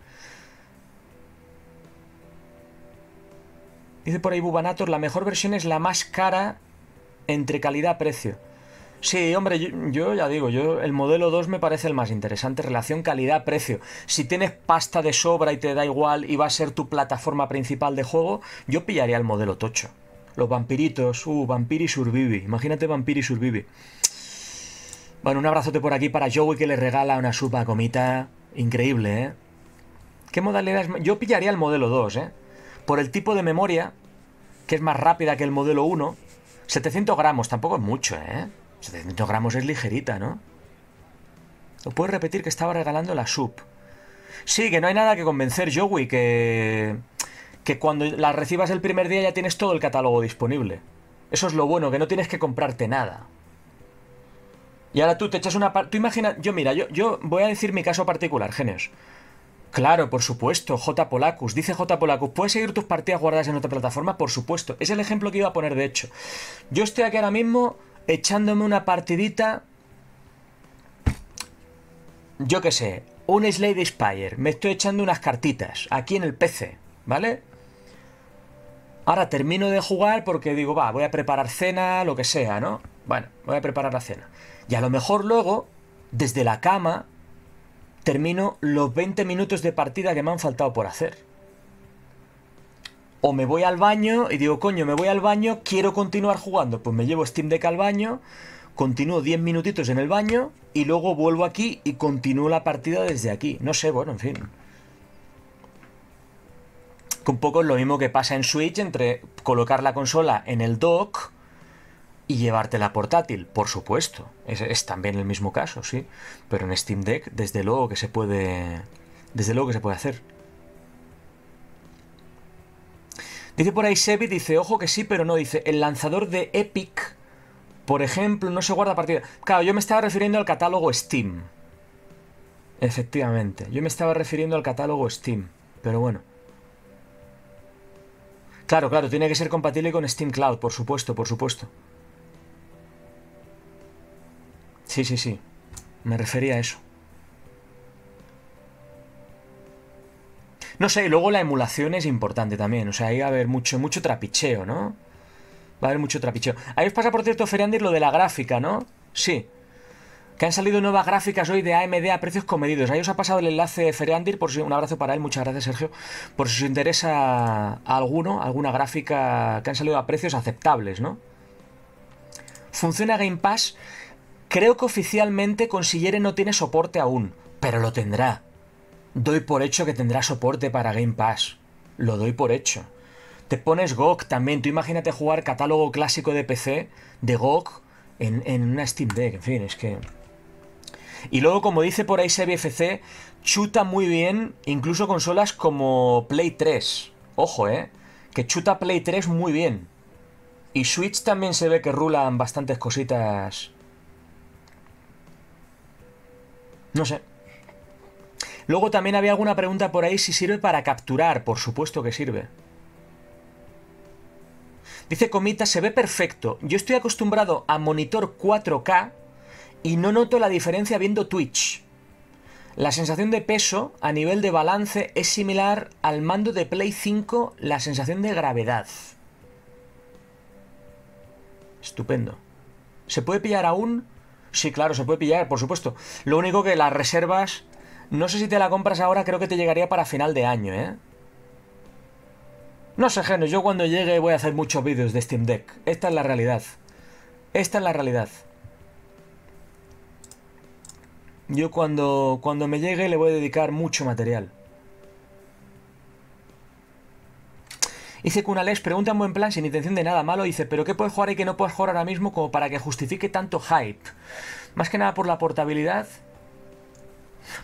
Dice por ahí Bubanator, la mejor versión es la más cara entre calidad-precio. Sí, hombre, yo, ya digo, yo el modelo 2 me parece el más interesante, relación calidad-precio. Si tienes pasta de sobra y te da igual y va a ser tu plataforma principal de juego, yo pillaría el modelo tocho. Los vampiritos, uh, Vampiri Survivi, imagínate Vampiri Survivi. Bueno, un abrazote por aquí para Joey que le regala una supa comita increíble, ¿eh? ¿Qué modalidades? Yo pillaría el modelo 2, ¿eh? Por el tipo de memoria, que es más rápida que el modelo 1, 700 gramos, tampoco es mucho, ¿eh? 700 gramos es ligerita, ¿no? ¿Lo puedes repetir que estaba regalando la sub? Sí, que no hay nada que convencer, Joey, que... Que cuando la recibas el primer día ya tienes todo el catálogo disponible. Eso es lo bueno, que no tienes que comprarte nada. Y ahora tú te echas una... Tú imagina... Yo mira, yo, yo voy a decir mi caso particular, Genes. Claro, por supuesto, J. Polacus. Dice J. Polacus, ¿puedes seguir tus partidas guardadas en otra plataforma? Por supuesto. Es el ejemplo que iba a poner, de hecho. Yo estoy aquí ahora mismo echándome una partidita. Yo qué sé, un Slade Spire. Me estoy echando unas cartitas aquí en el PC, ¿vale? Ahora termino de jugar porque digo, va, voy a preparar cena, lo que sea, ¿no? Bueno, voy a preparar la cena. Y a lo mejor luego, desde la cama, termino los 20 minutos de partida que me han faltado por hacer o me voy al baño y digo, coño, me voy al baño, quiero continuar jugando. Pues me llevo Steam Deck al baño, continúo 10 minutitos en el baño y luego vuelvo aquí y continúo la partida desde aquí. No sé, bueno, en fin. Que un poco es lo mismo que pasa en Switch entre colocar la consola en el dock y llevártela portátil, por supuesto. Es, es también el mismo caso, sí. Pero en Steam Deck, desde luego que se puede. Desde luego que se puede hacer. Dice por ahí Sebi, dice, ojo que sí, pero no, dice, el lanzador de Epic, por ejemplo, no se guarda partida. Claro, yo me estaba refiriendo al catálogo Steam. Efectivamente, yo me estaba refiriendo al catálogo Steam, pero bueno. Claro, claro, tiene que ser compatible con Steam Cloud, por supuesto, por supuesto. Sí, sí, sí. Me refería a eso. No sé, y luego la emulación es importante también. O sea, ahí va a haber mucho, mucho trapicheo, ¿no? Va a haber mucho trapicheo. Ahí os pasa, por cierto, Feriandir, lo de la gráfica, ¿no? Sí. Que han salido nuevas gráficas hoy de AMD a precios comedidos. Ahí os ha pasado el enlace de por si un abrazo para él, muchas gracias Sergio. Por si os interesa alguno, alguna gráfica que han salido a precios aceptables, ¿no? Funciona Game Pass. Creo que oficialmente Consigliere no tiene soporte aún, pero lo tendrá doy por hecho que tendrá soporte para Game Pass. Lo doy por hecho. Te pones GOG también. Tú imagínate jugar catálogo clásico de PC de GOG en, una Steam Deck. En fin, es que. Y luego, como dice por ahí sebfc chuta muy bien incluso consolas como Play 3. Ojo, eh. Que chuta Play 3 muy bien. Y Switch también se ve que rulan bastantes cositas. No sé. Luego también había alguna pregunta por ahí si sirve para capturar. Por supuesto que sirve. Dice Comita, se ve perfecto. Yo estoy acostumbrado a monitor 4K y no noto la diferencia viendo Twitch. La sensación de peso a nivel de balance es similar al mando de Play 5, la sensación de gravedad. Estupendo. ¿Se puede pillar aún? Sí, claro, se puede pillar, por supuesto. Lo único que las reservas no sé si te la compras ahora, creo que te llegaría para final de año, ¿eh? No sé, Genos, yo cuando llegue voy a hacer muchos vídeos de Steam Deck. Esta es la realidad. Esta es la realidad. Yo cuando, cuando me llegue le voy a dedicar mucho material. Dice Kunales, pregunta en buen plan, sin intención de nada malo, dice, pero ¿qué puedes jugar y qué no puedes jugar ahora mismo como para que justifique tanto hype? Más que nada por la portabilidad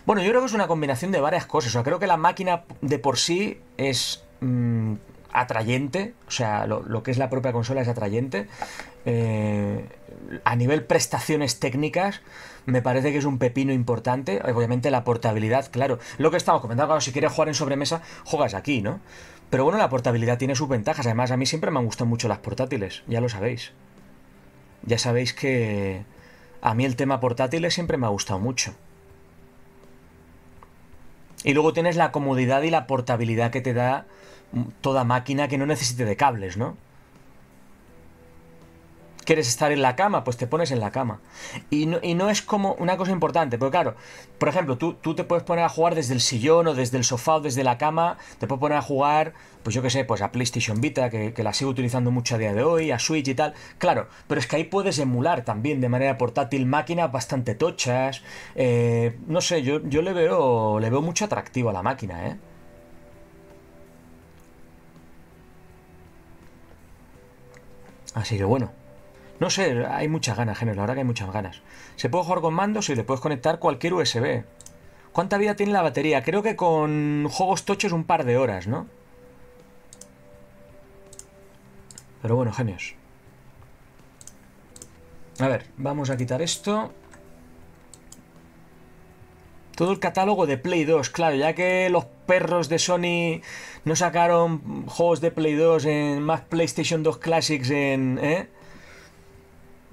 bueno, yo creo que es una combinación de varias cosas. O sea, creo que la máquina de por sí es mm, atrayente. O sea, lo, que es la propia consola es atrayente. Eh, a nivel prestaciones técnicas, me parece que es un pepino importante. Obviamente la portabilidad, claro. Lo que estamos comentando, claro, si quieres jugar en sobremesa, juegas aquí, ¿no? Pero bueno, la portabilidad tiene sus ventajas. Además, a mí siempre me han gustado mucho las portátiles, ya lo sabéis. Ya sabéis que a mí el tema portátiles siempre me ha gustado mucho. Y luego tienes la comodidad y la portabilidad que te da mm, toda máquina que no necesite de cables, ¿no? quieres estar en la cama, pues te pones en la cama. Y no, es como una cosa importante, pero claro, por ejemplo, tú, tú, te puedes poner a jugar desde el sillón o desde el sofá o desde la cama, te puedes poner a jugar, pues yo qué sé, pues a PlayStation Vita, que, la sigo utilizando mucho a día de hoy, a Switch y tal, claro, pero es que ahí puedes emular también de manera portátil máquinas bastante tochas, eh, no sé, yo, yo le, veo, le veo mucho atractivo a la máquina, ¿eh? Así que bueno. No sé, hay muchas ganas, genios, la verdad que hay muchas ganas. Se puede jugar con mandos y le puedes conectar cualquier USB. ¿Cuánta vida tiene la batería? Creo que con juegos tochos un par de horas, ¿no? Pero bueno, genios. A ver, vamos a quitar esto. Todo el catálogo de Play 2, claro, ya que los perros de Sony no sacaron juegos de Play 2 en más PlayStation 2 Classics en... ¿eh?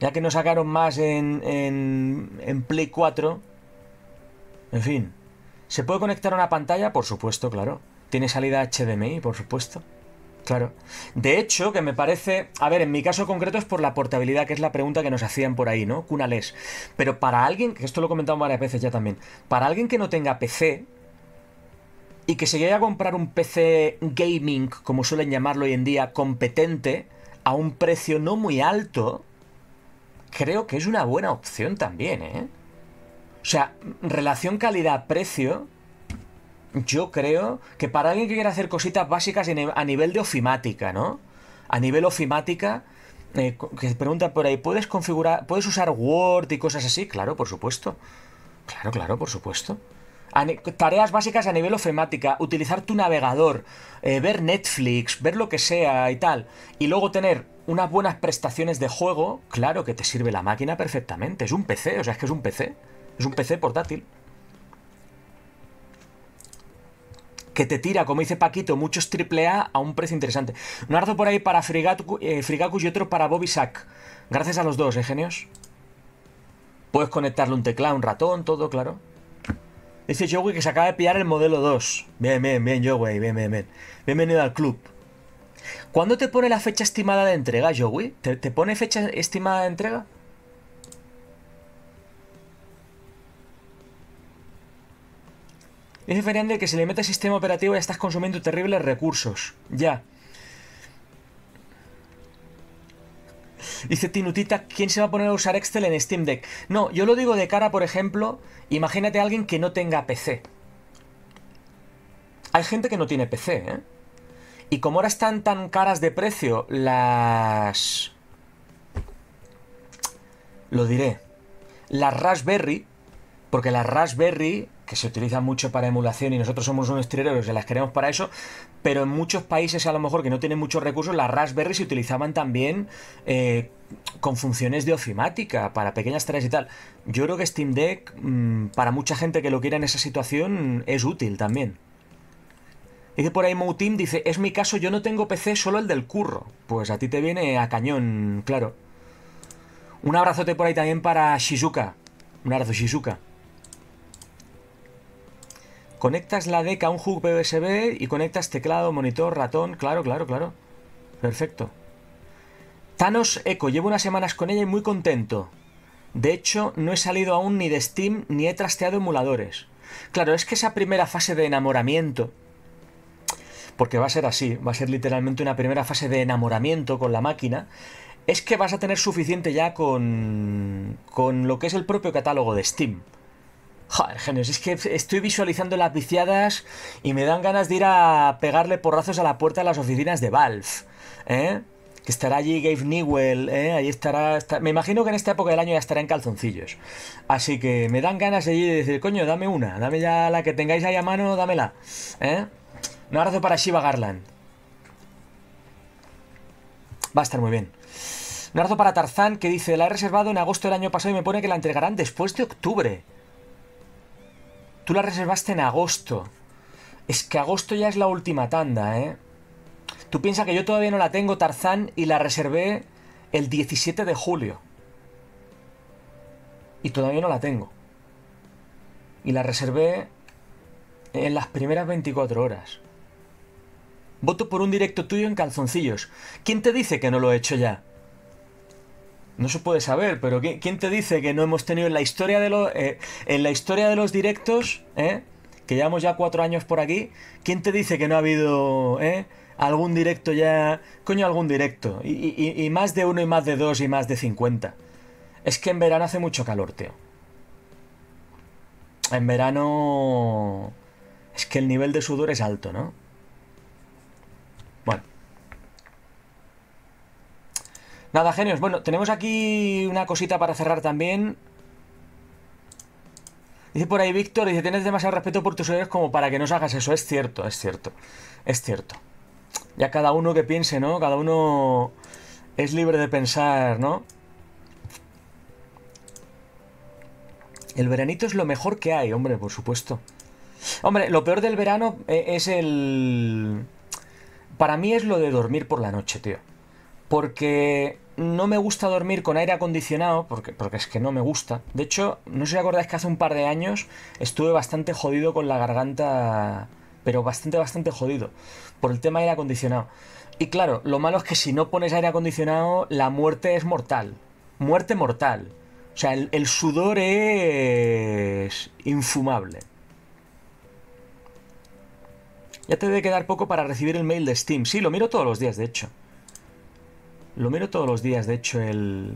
Ya que no sacaron más en, Play 4. En fin. ¿Se puede conectar a una pantalla? Por supuesto, claro. Tiene salida HDMI, por supuesto. Claro. De hecho, que me parece. A ver, en mi caso concreto es por la portabilidad, que es la pregunta que nos hacían por ahí, ¿no? Cunales. Pero para alguien, que esto lo he comentado varias veces ya también, para alguien que no tenga PC y que se llegue a comprar un PC gaming, como suelen llamarlo hoy en día, competente, a un precio no muy alto, creo que es una buena opción también, ¿eh? O sea, relación calidad-precio, yo creo que para alguien que quiera hacer cositas básicas e, a nivel de ofimática, ¿no? A nivel ofimática, eh, que que pregunta por ahí, ¿puedes configurar, puedes usar Word y cosas así? Claro, por supuesto. Claro, claro, por supuesto tareas básicas a nivel ofemática, utilizar tu navegador, eh, ver Netflix, ver lo que sea y tal, y luego tener unas buenas prestaciones de juego, claro que te sirve la máquina perfectamente. Es un PC, o sea, es que es un PC. Es un PC portátil. Que te tira, como dice Paquito, muchos AAA a un precio interesante. Un ardo por ahí para Frigacus eh, y otro para Bobby Sack. Gracias a los dos, ¿eh, genios? Puedes conectarle un teclado, un ratón, todo, claro. Dice Joey que se acaba de pillar el modelo 2. Bien, bien, bien, Joey, bien, bien, bien. Bienvenido al club. ¿Cuándo te pone la fecha estimada de entrega, Joey? ¿Te, pone fecha estimada de entrega? Es diferente que se le metes sistema operativo y estás consumiendo terribles recursos. Ya. Dice Tinutita, ¿quién se va a poner a usar Excel en Steam Deck? No, yo lo digo de cara, por ejemplo, imagínate a alguien que no tenga PC. Hay gente que no tiene PC, ¿eh? Y como ahora están tan caras de precio las... Lo diré. Las Raspberry, porque las Raspberry, que se utilizan mucho para emulación y nosotros somos unos trileros y las queremos para eso, pero en muchos países a lo mejor que no tienen muchos recursos, las Raspberry se utilizaban también eh, con funciones de ofimática para pequeñas tareas y tal. Yo creo que Steam Deck, mm, para mucha gente que lo quiera en esa situación, es útil también. Dice por ahí Moutim, dice, es mi caso, yo no tengo PC, solo el del curro. Pues a ti te viene a cañón, claro. Un abrazote por ahí también para Shizuka. Un abrazo, Shizuka. Conectas la DECA a un hub USB y conectas teclado, monitor, ratón. Claro, claro, claro. Perfecto. Thanos Eco llevo unas semanas con ella y muy contento. De hecho, no he salido aún ni de Steam ni he trasteado emuladores. Claro, es que esa primera fase de enamoramiento, porque va a ser así, va a ser literalmente una primera fase de enamoramiento con la máquina, es que vas a tener suficiente ya con, con lo que es el propio catálogo de Steam. Joder, genios, es que estoy visualizando las viciadas y me dan ganas de ir a pegarle porrazos a la puerta de las oficinas de Valve. ¿eh? Que estará allí Gabe Newell, ¿eh? ahí estará, Me imagino que en esta época del año ya estará en calzoncillos. Así que me dan ganas de ir de decir, coño, dame una, dame ya la que tengáis ahí a mano, dámela. ¿Eh? Un abrazo para Shiva Garland. Va a estar muy bien. Un abrazo para Tarzán que dice, la he reservado en agosto del año pasado y me pone que la entregarán después de octubre. Tú la reservaste en agosto. Es que agosto ya es la última tanda, ¿eh? Tú piensas que yo todavía no la tengo, Tarzán, y la reservé el 17 de julio. Y todavía no la tengo. Y la reservé en las primeras 24 horas. Voto por un directo tuyo en calzoncillos. ¿Quién te dice que no lo he hecho ya? no se puede saber, pero ¿quién te dice que no hemos tenido en la historia de los, eh, en la historia de los directos, eh, que llevamos ya cuatro años por aquí, ¿quién te dice que no ha habido eh, algún directo ya, coño, algún directo? Y, más de uno y más de dos y más de cincuenta. Es que en verano hace mucho calor, tío. En verano... Es que el nivel de sudor es alto, ¿no? Nada, genios. Bueno, tenemos aquí una cosita para cerrar también. Dice por ahí Víctor, dice, tienes demasiado respeto por tus sueños como para que no hagas eso. Es cierto, es cierto, es cierto. Ya cada uno que piense, ¿no? Cada uno es libre de pensar, ¿no? El veranito es lo mejor que hay, hombre, por supuesto. Hombre, lo peor del verano eh, es el... Para mí es lo de dormir por la noche, tío porque no me gusta dormir con aire acondicionado, porque, porque es que no me gusta. De hecho, no sé si acordáis que hace un par de años estuve bastante jodido con la garganta, pero bastante, bastante jodido, por el tema de aire acondicionado. Y claro, lo malo es que si no pones aire acondicionado, la muerte es mortal. Muerte mortal. O sea, el, el sudor es infumable. Ya te debe quedar poco para recibir el mail de Steam. Sí, lo miro todos los días, de hecho. Lo miro todos los días, de hecho, el,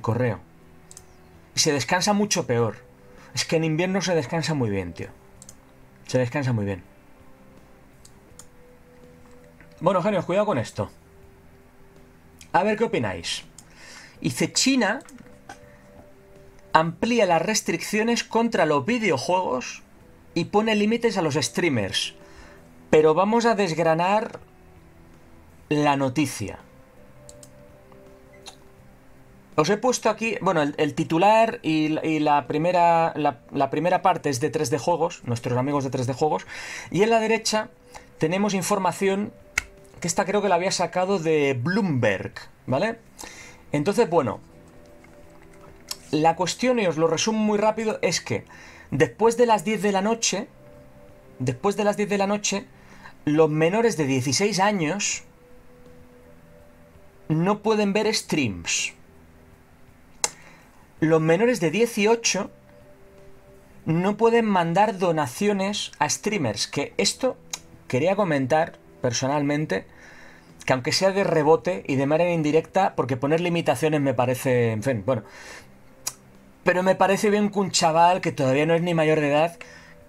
correo. Y se descansa mucho peor. Es que en invierno se descansa muy bien, tío. Se descansa muy bien. Bueno, genios, cuidado con esto. A ver qué opináis. Dice China amplía las restricciones contra los videojuegos y pone límites a los streamers. Pero vamos a desgranar la noticia. Os he puesto aquí, bueno, el, titular y, la, primera, la, la, primera parte es de 3D Juegos, nuestros amigos de 3D Juegos, y en la derecha tenemos información que esta creo que la había sacado de Bloomberg, ¿vale? Entonces, bueno, la cuestión, y os lo resumo muy rápido, es que después de las 10 de la noche, después de las 10 de la noche, los menores de 16 años no pueden ver streams los menores de 18 no pueden mandar donaciones a streamers, que esto quería comentar personalmente, que aunque sea de rebote y de manera indirecta, porque poner limitaciones me parece, en fin, bueno, pero me parece bien que un chaval que todavía no es ni mayor de edad,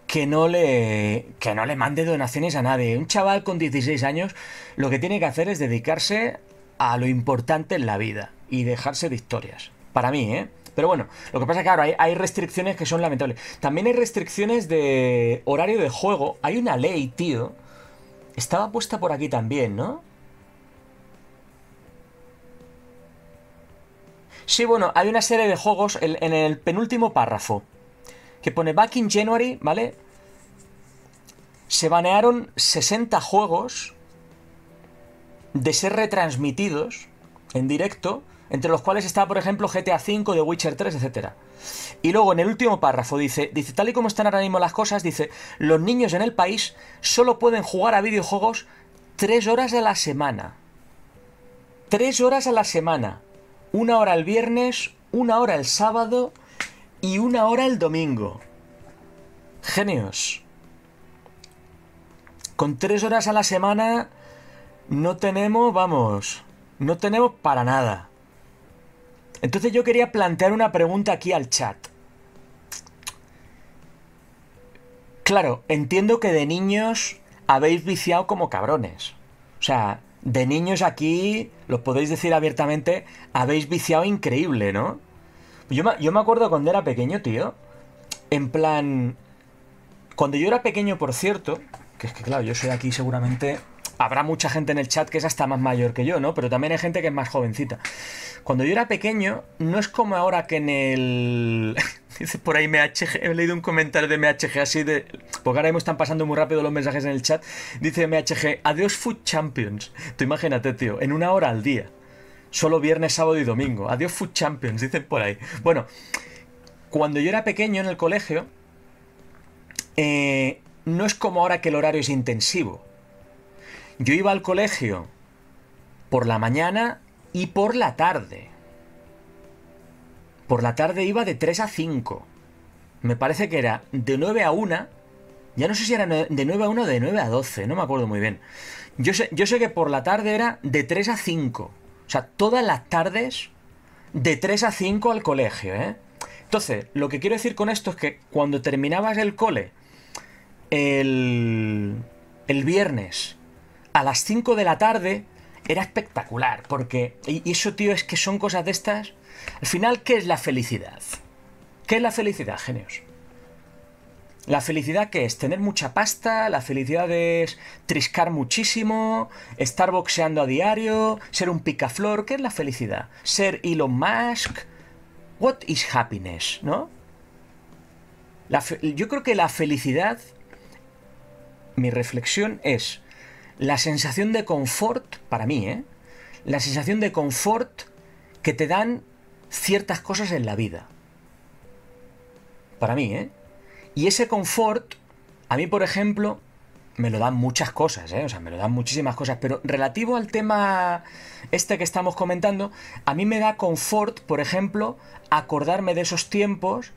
que no le que no le mande donaciones a nadie. Un chaval con 16 años lo que tiene que hacer es dedicarse a lo importante en la vida y dejarse de historias. Para mí, ¿eh? Pero bueno, lo que pasa es que ahora hay, restricciones que son lamentables. También hay restricciones de horario de juego. Hay una ley, tío. Estaba puesta por aquí también, ¿no? Sí, bueno, hay una serie de juegos en, en, el penúltimo párrafo que pone Back in January, ¿vale? Se banearon 60 juegos de ser retransmitidos en directo entre los cuales está, por ejemplo, GTA V, The Witcher 3, etc. Y luego en el último párrafo dice, dice, tal y como están ahora mismo las cosas, dice, los niños en el país solo pueden jugar a videojuegos tres horas a la semana. Tres horas a la semana. Una hora el viernes, una hora el sábado y una hora el domingo. Genios. Con tres horas a la semana no tenemos, vamos, no tenemos para nada. Entonces yo quería plantear una pregunta aquí al chat. Claro, entiendo que de niños habéis viciado como cabrones. O sea, de niños aquí, lo podéis decir abiertamente, habéis viciado increíble, ¿no? Yo me, yo me acuerdo cuando era pequeño, tío. En plan... Cuando yo era pequeño, por cierto, que es que claro, yo soy aquí seguramente habrá mucha gente en el chat que es hasta más mayor que yo, ¿no? Pero también hay gente que es más jovencita. Cuando yo era pequeño, no es como ahora que en el... Dice por ahí MHG, he leído un comentario de MHG así de... Porque ahora mismo están pasando muy rápido los mensajes en el chat. Dice MHG, adiós Food Champions. Tú imagínate, tío, en una hora al día. Solo viernes, sábado y domingo. Adiós Food Champions, dicen por ahí. Bueno, cuando yo era pequeño en el colegio, eh, no es como ahora que el horario es intensivo. Yo iba al colegio por la mañana y por la tarde. Por la tarde iba de 3 a 5. Me parece que era de 9 a 1. Ya no sé si era de 9 a 1 o de 9 a 12, no me acuerdo muy bien. Yo sé, yo sé que por la tarde era de 3 a 5. O sea, todas las tardes de 3 a 5 al colegio, ¿eh? Entonces, lo que quiero decir con esto es que cuando terminabas el cole el, el viernes a las 5 de la tarde era espectacular, porque... Y eso, tío, es que son cosas de estas... Al final, ¿qué es la felicidad? ¿Qué es la felicidad, genios? La felicidad que es tener mucha pasta, la felicidad es triscar muchísimo, estar boxeando a diario, ser un picaflor, ¿qué es la felicidad? Ser Elon Musk, what is happiness, ¿no? yo creo que la felicidad, mi reflexión es, la sensación de confort, para mí, ¿eh? La sensación de confort que te dan ciertas cosas en la vida. Para mí, ¿eh? Y ese confort, a mí, por ejemplo, me lo dan muchas cosas, ¿eh? O sea, me lo dan muchísimas cosas. Pero relativo al tema este que estamos comentando, a mí me da confort, por ejemplo, acordarme de esos tiempos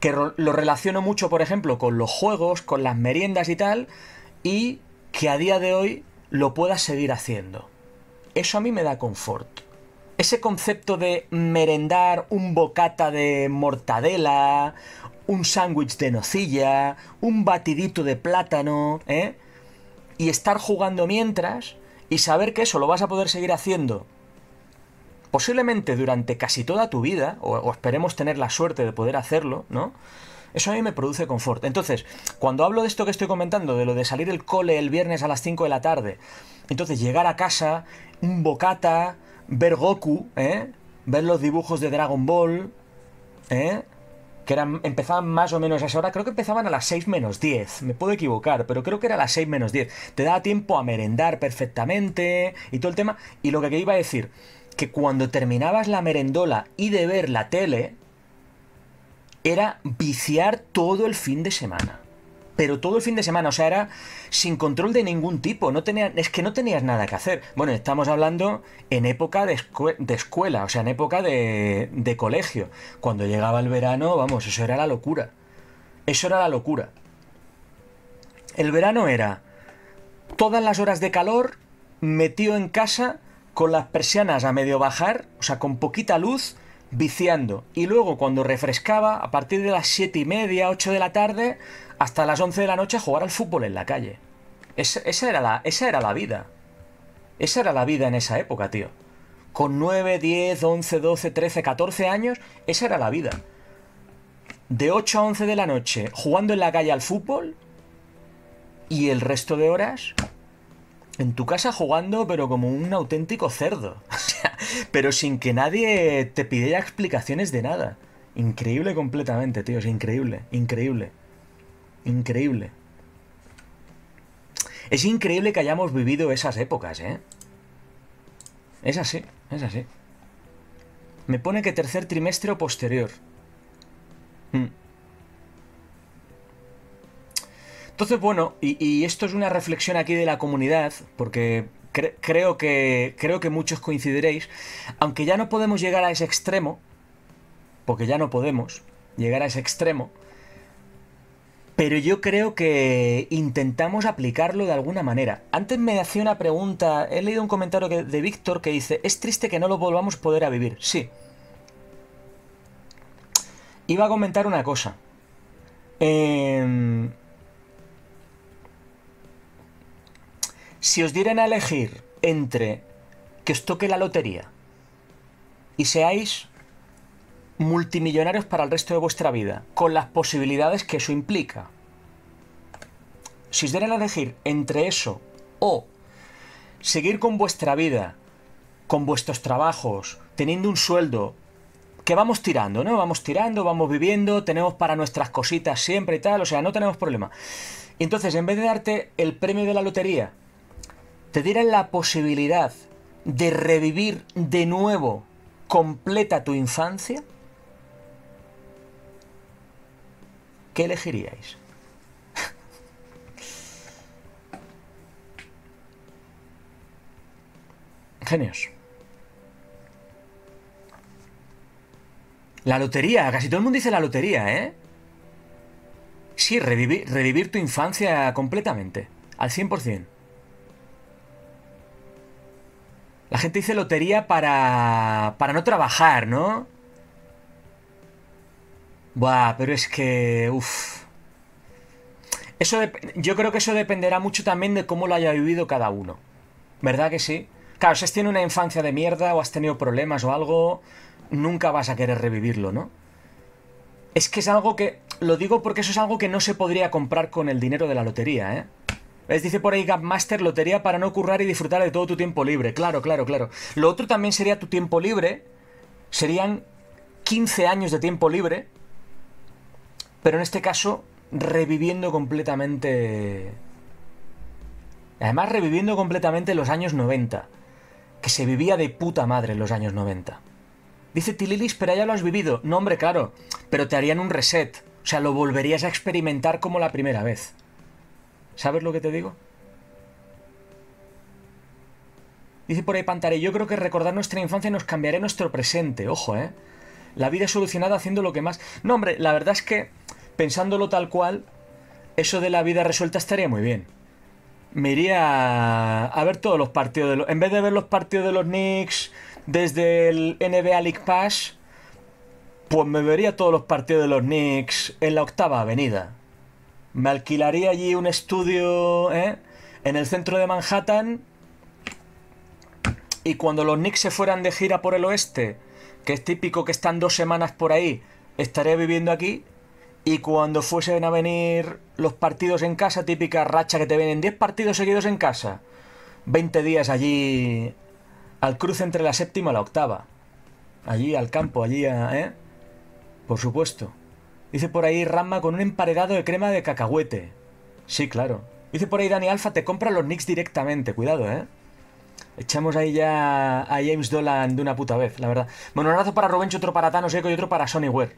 que lo relaciono mucho, por ejemplo, con los juegos, con las meriendas y tal, y que a día de hoy lo pueda seguir haciendo. Eso a mí me da confort. Ese concepto de merendar un bocata de mortadela, un sándwich de nocilla, un batidito de plátano, ¿eh? y estar jugando mientras y saber que eso lo vas a poder seguir haciendo posiblemente durante casi toda tu vida, o, o esperemos tener la suerte de poder hacerlo, ¿no? Eso a mí me produce confort. Entonces, cuando hablo de esto que estoy comentando, de lo de salir el cole el viernes a las 5 de la tarde, entonces llegar a casa, un bocata, ver Goku, ¿eh? ver los dibujos de Dragon Ball, ¿eh? que eran, empezaban más o menos a esa hora, creo que empezaban a las 6 menos 10, me puedo equivocar, pero creo que era a las 6 menos 10. Te daba tiempo a merendar perfectamente y todo el tema. Y lo que iba a decir, que cuando terminabas la merendola y de ver la tele, era viciar todo el fin de semana. Pero todo el fin de semana, o sea, era sin control de ningún tipo. No tenía, es que no tenías nada que hacer. Bueno, estamos hablando en época de, escuela, o sea, en época de, de colegio. Cuando llegaba el verano, vamos, eso era la locura. Eso era la locura. El verano era todas las horas de calor metido en casa con las persianas a medio bajar, o sea, con poquita luz, viciando. Y luego cuando refrescaba, a partir de las 7 y media, 8 de la tarde, hasta las 11 de la noche jugar al fútbol en la calle. esa, era la, esa era la vida. Esa era la vida en esa época, tío. Con 9, 10, 11, 12, 13, 14 años, esa era la vida. De 8 a 11 de la noche jugando en la calle al fútbol y el resto de horas en tu casa jugando, pero como un auténtico cerdo. pero sin que nadie te pidiera explicaciones de nada. Increíble completamente, tío. Es increíble, increíble. Increíble. Es increíble que hayamos vivido esas épocas, ¿eh? Es así, es así. Me pone que tercer trimestre o posterior. Hmm. Entonces, bueno, y, esto es una reflexión aquí de la comunidad, porque creo, que, creo que muchos coincidiréis, aunque ya no podemos llegar a ese extremo, porque ya no podemos llegar a ese extremo, pero yo creo que intentamos aplicarlo de alguna manera. Antes me hacía una pregunta, he leído un comentario de Víctor que dice, es triste que no lo volvamos a poder a vivir. Sí. Iba a comentar una cosa. Eh, Si os dieran a elegir entre que os toque la lotería y seáis multimillonarios para el resto de vuestra vida, con las posibilidades que eso implica. Si os dieran a elegir entre eso o seguir con vuestra vida, con vuestros trabajos, teniendo un sueldo, que vamos tirando, ¿no? Vamos tirando, vamos viviendo, tenemos para nuestras cositas siempre y tal, o sea, no tenemos problema. entonces, en vez de darte el premio de la lotería, te dieran la posibilidad de revivir de nuevo completa tu infancia, ¿qué elegiríais? Genios. La lotería, casi todo el mundo dice la lotería, ¿eh? Sí, revivir, revivir tu infancia completamente, al 100%. La gente dice lotería para, para no trabajar, ¿no? Buah, pero es que... uff. Eso yo creo que eso dependerá mucho también de cómo lo haya vivido cada uno. ¿Verdad que sí? Claro, si has tenido una infancia de mierda o has tenido problemas o algo, nunca vas a querer revivirlo, ¿no? Es que es algo que... Lo digo porque eso es algo que no se podría comprar con el dinero de la lotería, ¿eh? Es, dice por ahí Gapmaster, lotería para no currar y disfrutar de todo tu tiempo libre. Claro, claro, claro. Lo otro también sería tu tiempo libre. Serían 15 años de tiempo libre. Pero en este caso, reviviendo completamente... Además, reviviendo completamente los años 90. Que se vivía de puta madre en los años 90. Dice Tililis, pero ya lo has vivido. No, hombre, claro. Pero te harían un reset. O sea, lo volverías a experimentar como la primera vez. ¿Sabes lo que te digo? Dice por ahí Pantaré, yo creo que recordar nuestra infancia nos cambiará nuestro presente, ojo, ¿eh? La vida solucionada haciendo lo que más... No, hombre, la verdad es que, pensándolo tal cual, eso de la vida resuelta estaría muy bien. Me iría a ver todos los partidos de los... En vez de ver los partidos de los Knicks desde el NBA League Pass, pues me vería todos los partidos de los Knicks en la octava avenida. Me alquilaría allí un estudio ¿eh? en el centro de Manhattan. Y cuando los Knicks se fueran de gira por el oeste, que es típico que están dos semanas por ahí, estaré viviendo aquí. Y cuando fuesen a venir los partidos en casa, típica racha que te vienen 10 partidos seguidos en casa, 20 días allí al cruce entre la séptima y la octava. Allí al campo, allí a, ¿eh? Por supuesto. Dice por ahí Rama con un emparedado de crema de cacahuete. Sí, claro. Dice por ahí Dani Alfa, te compra los Knicks directamente. Cuidado, ¿eh? Echamos ahí ya a James Dolan de una puta vez, la verdad. Bueno, un abrazo para Rubencho, otro para Thanos Eco y otro para sony web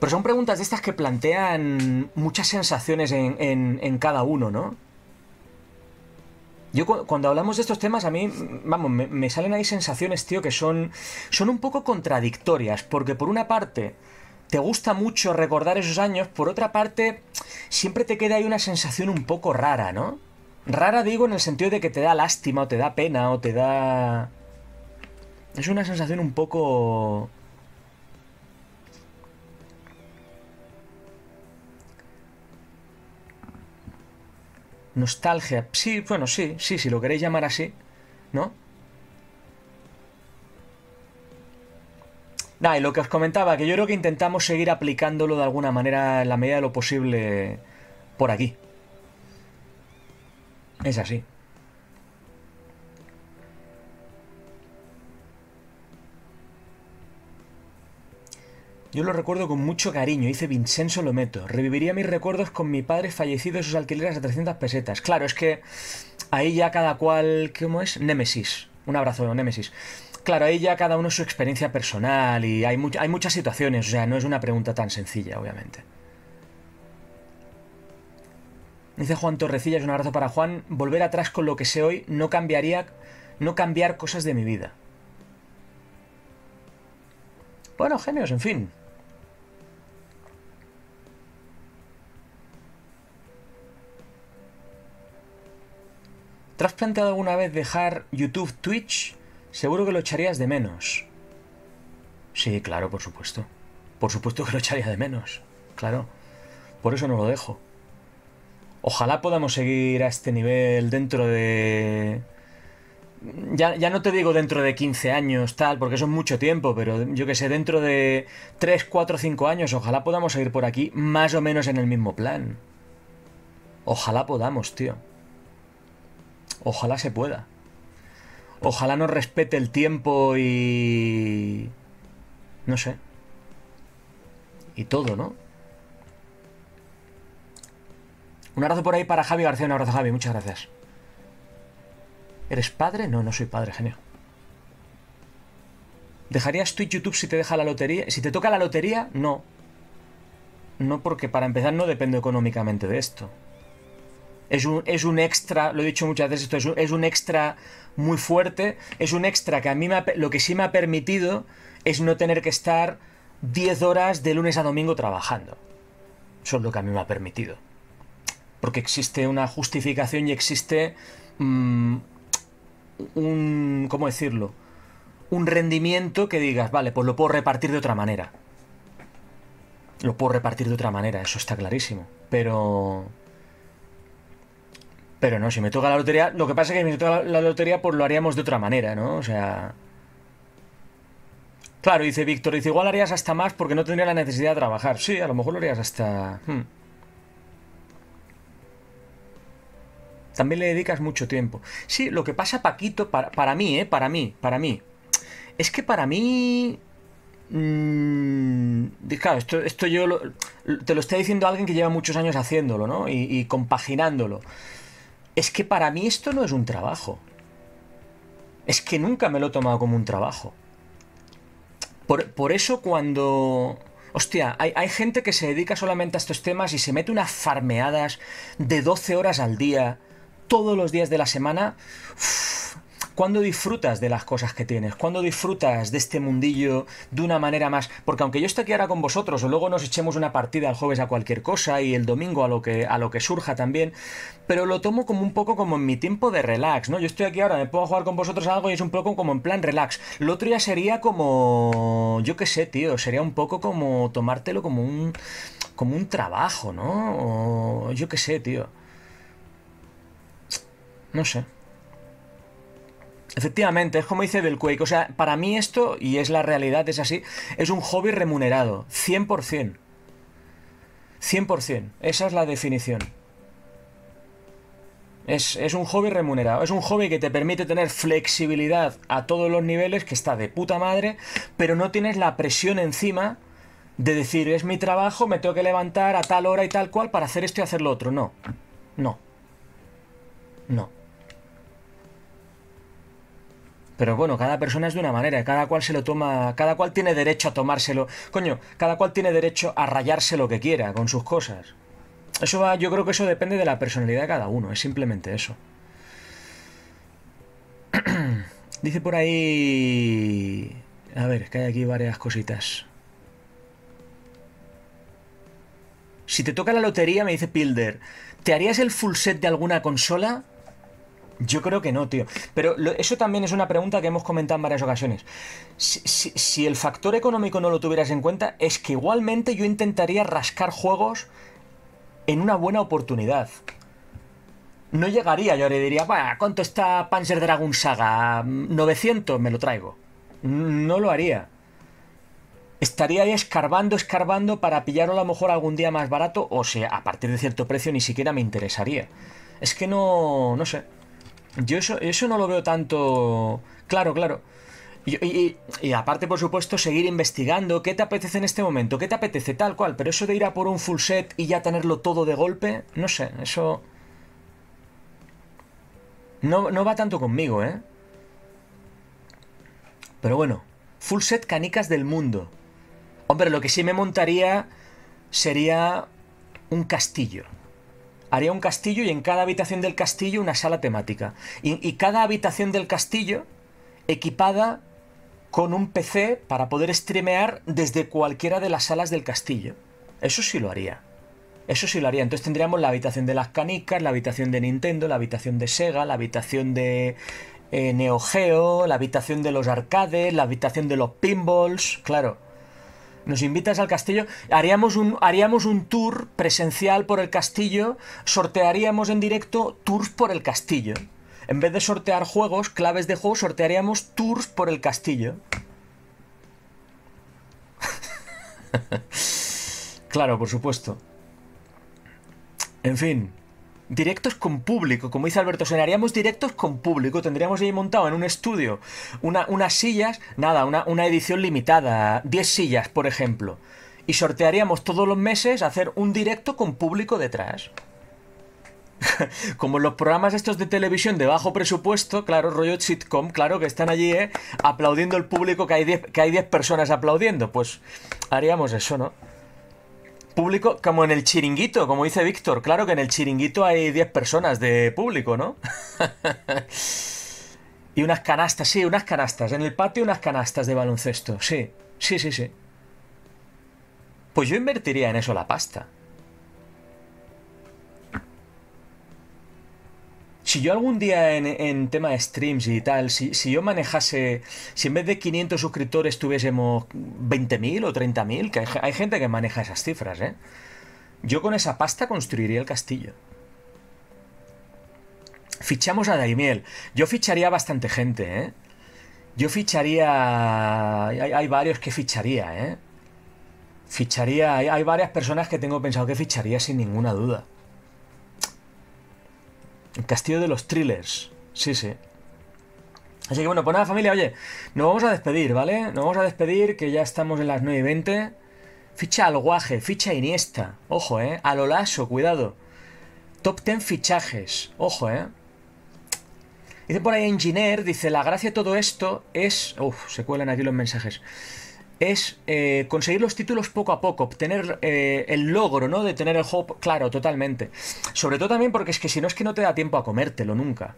Pero son preguntas de estas que plantean muchas sensaciones en, cada uno, ¿no? Yo cuando hablamos de estos temas, a mí, vamos, me, me, salen ahí sensaciones, tío, que son, son un poco contradictorias, porque por una parte te gusta mucho recordar esos años, por otra parte, siempre te queda ahí una sensación un poco rara, ¿no? Rara digo en el sentido de que te da lástima o te da pena o te da... Es una sensación un poco... Nostalgia. Sí, bueno, sí, sí, si lo queréis llamar así, ¿no? Nah, y lo que os comentaba, que yo creo que intentamos seguir aplicándolo de alguna manera en la medida de lo posible por aquí. Es así. Yo lo recuerdo con mucho cariño, dice Vincenzo Lometo. Reviviría mis recuerdos con mi padre fallecido y sus alquileres a 300 pesetas. Claro, es que ahí ya cada cual, ¿cómo es? Némesis. Un abrazo, Némesis. Claro, ahí ya cada uno su experiencia personal y hay, hay muchas situaciones, o sea, no es una pregunta tan sencilla, obviamente. Dice Juan Torrecillas, un abrazo para Juan. Volver atrás con lo que sé hoy no cambiaría, no cambiar cosas de mi vida. Bueno, genios, en fin. ¿Te has planteado alguna vez dejar YouTube, Twitch? Seguro que lo echarías de menos. Sí, claro, por supuesto. Por supuesto que lo echaría de menos. Claro. Por eso no lo dejo. Ojalá podamos seguir a este nivel dentro de... Ya, no te digo dentro de 15 años, tal, porque eso es mucho tiempo, pero yo que sé, dentro de 3, 4, 5 años, ojalá podamos seguir por aquí más o menos en el mismo plan. Ojalá podamos, tío. Ojalá se pueda. Pues ojalá nos respete el tiempo y... No sé. Y todo, ¿no? Un abrazo por ahí para Javi García. Un abrazo, Javi. Muchas gracias. ¿Eres padre? No, no soy padre, genio. ¿Dejarías Twitch YouTube si te deja la lotería? Si te toca la lotería, no. No, porque para empezar no dependo económicamente de esto. Es un, extra, lo he dicho muchas veces, esto es un, extra muy fuerte, es un extra que a mí me lo que sí me ha permitido es no tener que estar 10 horas de lunes a domingo trabajando. Eso es lo que a mí me ha permitido. Porque existe una justificación y existe mm, un, ¿cómo decirlo? Un rendimiento que digas, vale, pues lo puedo repartir de otra manera. Lo puedo repartir de otra manera, eso está clarísimo. Pero pero no, si me toca la lotería. Lo que pasa es que si me toca la, lotería, pues lo haríamos de otra manera, ¿no? O sea. Claro, dice Víctor, dice, igual harías hasta más porque no tendría la necesidad de trabajar. Sí, a lo mejor lo harías hasta. Hmm. También le dedicas mucho tiempo. Sí, lo que pasa, Paquito, para, mí, ¿eh? Para mí, para mí. Es que para mí. Mm, claro, esto, esto yo te lo estoy diciendo alguien que lleva muchos años haciéndolo, ¿no? Y, y compaginándolo es que para mí esto no es un trabajo. Es que nunca me lo he tomado como un trabajo. Por, eso cuando... Hostia, hay, gente que se dedica solamente a estos temas y se mete unas farmeadas de 12 horas al día, todos los días de la semana. ¿Cuándo disfrutas de las cosas que tienes? ¿Cuándo disfrutas de este mundillo de una manera más? Porque aunque yo esté aquí ahora con vosotros o luego nos echemos una partida el jueves a cualquier cosa y el domingo a lo que, a lo que surja también, pero lo tomo como un poco como en mi tiempo de relax, ¿no? Yo estoy aquí ahora, me puedo jugar con vosotros algo y es un poco como en plan relax. Lo otro ya sería como, yo qué sé, tío, sería un poco como tomártelo como un, como un trabajo, ¿no? O yo qué sé, tío. No sé. Efectivamente, es como dice Quake. o sea, para mí esto, y es la realidad, es así, es un hobby remunerado, 100%. 100%, esa es la definición. Es, es, un hobby remunerado. Es un hobby que te permite tener flexibilidad a todos los niveles, que está de puta madre, pero no tienes la presión encima de decir, es mi trabajo, me tengo que levantar a tal hora y tal cual para hacer esto y hacer lo otro. No. No. No. Pero bueno, cada persona es de una manera, cada cual se lo toma, cada cual tiene derecho a tomárselo. Coño, cada cual tiene derecho a rayarse lo que quiera con sus cosas. Eso va, yo creo que eso depende de la personalidad de cada uno, es simplemente eso. Dice por ahí. A ver, es que hay aquí varias cositas. Si te toca la lotería, me dice Pilder, ¿te harías el full set de alguna consola? Yo creo que no, tío. Pero eso también es una pregunta que hemos comentado en varias ocasiones. Si, el factor económico no lo tuvieras en cuenta, es que igualmente yo intentaría rascar juegos en una buena oportunidad. No llegaría, yo le diría, ¿cuánto está Panzer Dragon Saga? 900, me lo traigo. No lo haría. Estaría ahí escarbando, escarbando para pillarlo a lo mejor algún día más barato o sea, a partir de cierto precio ni siquiera me interesaría. Es que no, no sé. Yo eso, no lo veo tanto. Claro, claro. Y, aparte, por supuesto, seguir investigando qué te apetece en este momento, qué te apetece tal cual, pero eso de ir a por un full set y ya tenerlo todo de golpe, no sé, eso... No, no va tanto conmigo, ¿eh? Pero bueno, full set canicas del mundo. Hombre, lo que sí me montaría sería un castillo haría un castillo y en cada habitación del castillo una sala temática. Y, cada habitación del castillo equipada con un PC para poder streamear desde cualquiera de las salas del castillo. Eso sí lo haría. Eso sí lo haría. Entonces tendríamos la habitación de las canicas, la habitación de Nintendo, la habitación de Sega, la habitación de eh, Neo Geo, la habitación de los arcades, la habitación de los pinballs. Claro, nos invitas al castillo, haríamos un, haríamos un tour presencial por el castillo, sortearíamos en directo tours por el castillo. En vez de sortear juegos, claves de juego, sortearíamos tours por el castillo. claro, por supuesto. En fin, directos con público, como dice Alberto, sonaríamos directos con público, tendríamos ahí montado en un estudio unas sillas, nada, una, edición limitada, 10 sillas, por ejemplo, y sortearíamos todos los meses hacer un directo con público detrás. Como los programas estos de televisión de bajo presupuesto, claro, rollo sitcom, claro que están allí, ¿eh? aplaudiendo el público que hay 10 personas aplaudiendo, pues haríamos eso, ¿no? Público, como en el chiringuito, como dice Víctor. Claro que en el chiringuito hay 10 personas de público, ¿no? y unas canastas, sí, unas canastas. En el patio unas canastas de baloncesto, sí. Sí, sí, sí. Pues yo invertiría en eso la pasta. Si yo algún día en, tema de streams y tal, si, yo manejase, si en vez de 500 suscriptores tuviésemos 20.000 o 30.000, que hay, gente que maneja esas cifras, ¿eh? Yo con esa pasta construiría el castillo. Fichamos a Daimiel. Yo ficharía bastante gente, ¿eh? Yo ficharía... Hay, varios que ficharía, ¿eh? Ficharía... hay varias personas que tengo pensado que ficharía sin ninguna duda castillo de los thrillers. Sí, sí. Así que bueno, pues nada, familia, oye, nos vamos a despedir, ¿vale? Nos vamos a despedir, que ya estamos en las 9 y 20. Ficha al guaje, ficha Iniesta. Ojo, ¿eh? Al Olaso, cuidado. Top 10 fichajes. Ojo, ¿eh? Dice por ahí Engineer, dice, la gracia de todo esto es... Uf, se cuelan aquí los mensajes es eh, conseguir los títulos poco a poco, obtener eh, el logro, ¿no? De tener el hop claro, totalmente. Sobre todo también porque es que si no es que no te da tiempo a comértelo nunca.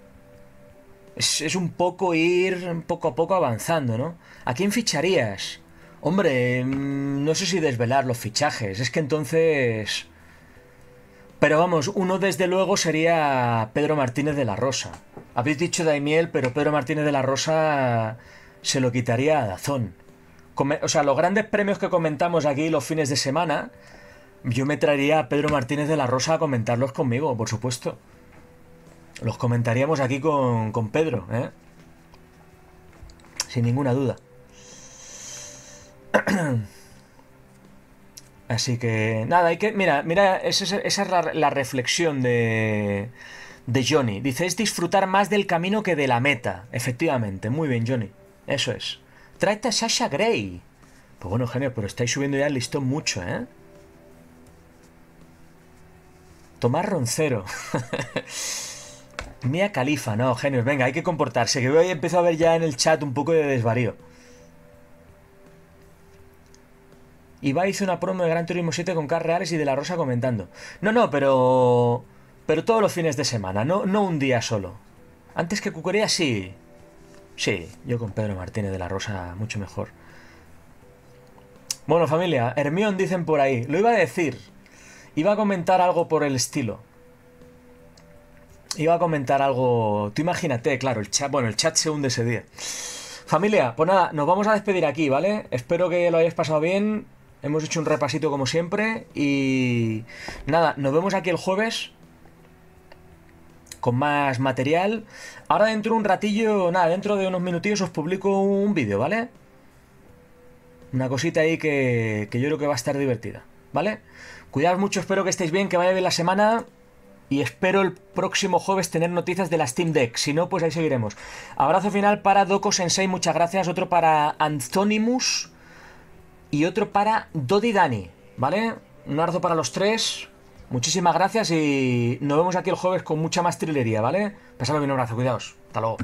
Es, es un poco ir poco a poco avanzando, ¿no? ¿A quién ficharías? Hombre, mm, no sé si desvelar los fichajes, es que entonces... Pero vamos, uno desde luego sería Pedro Martínez de la Rosa. Habéis dicho Daimiel, pero Pedro Martínez de la Rosa se lo quitaría a Dazón o sea, los grandes premios que comentamos aquí los fines de semana, yo me traería a Pedro Martínez de la Rosa a comentarlos conmigo, por supuesto. Los comentaríamos aquí con, con Pedro, ¿eh? Sin ninguna duda. Así que, nada, hay que. Mira, mira, esa, es la, reflexión de, de Johnny. Dice: es disfrutar más del camino que de la meta. Efectivamente, muy bien, Johnny. Eso es. Trae a Sasha Gray. Pues bueno, genio, pero estáis subiendo ya el listón mucho, ¿eh? Tomás Roncero. Mía Califa, no, genios, venga, hay que comportarse, que hoy empiezo a ver ya en el chat un poco de desvarío. Iba hizo una promo de Gran Turismo 7 con Carreales y de la Rosa comentando. No, no, pero... Pero todos los fines de semana, no, no un día solo. Antes que Cucorea sí, Sí, yo con Pedro Martínez de la Rosa mucho mejor. Bueno, familia, Hermión dicen por ahí. Lo iba a decir. Iba a comentar algo por el estilo. Iba a comentar algo... Tú imagínate, claro, el chat... Bueno, el chat se hunde ese día. Familia, pues nada, nos vamos a despedir aquí, ¿vale? Espero que lo hayáis pasado bien. Hemos hecho un repasito como siempre. Y... Nada, nos vemos aquí el jueves con más material. Ahora dentro de un ratillo, nada, dentro de unos minutillos os publico un vídeo, ¿vale? Una cosita ahí que, que yo creo que va a estar divertida, ¿vale? Cuidaos mucho, espero que estéis bien, que vaya bien la semana y espero el próximo jueves tener noticias de la Steam Deck. Si no, pues ahí seguiremos. Abrazo final para Doco Sensei, muchas gracias. Otro para Antonimus y otro para Dodi Dani, ¿vale? Un abrazo para los tres. Muchísimas gracias y nos vemos aquí el jueves con mucha más trilería, ¿vale? Pásale un abrazo, cuidaos. Hasta luego.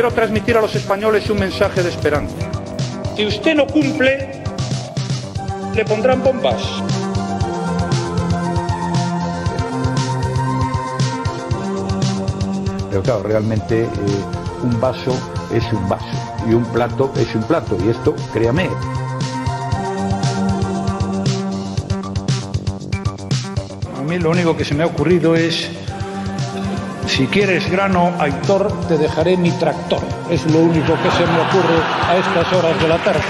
quiero transmitir a los españoles un mensaje de esperanza. Si usted no cumple, le pondrán bombas. Pero claro, realmente eh, un vaso es un vaso y un plato es un plato. Y esto, créame, A mí lo único que se me ha ocurrido es si quieres grano, Aitor, te dejaré mi tractor. Es lo único que se me ocurre a estas horas de la tarde.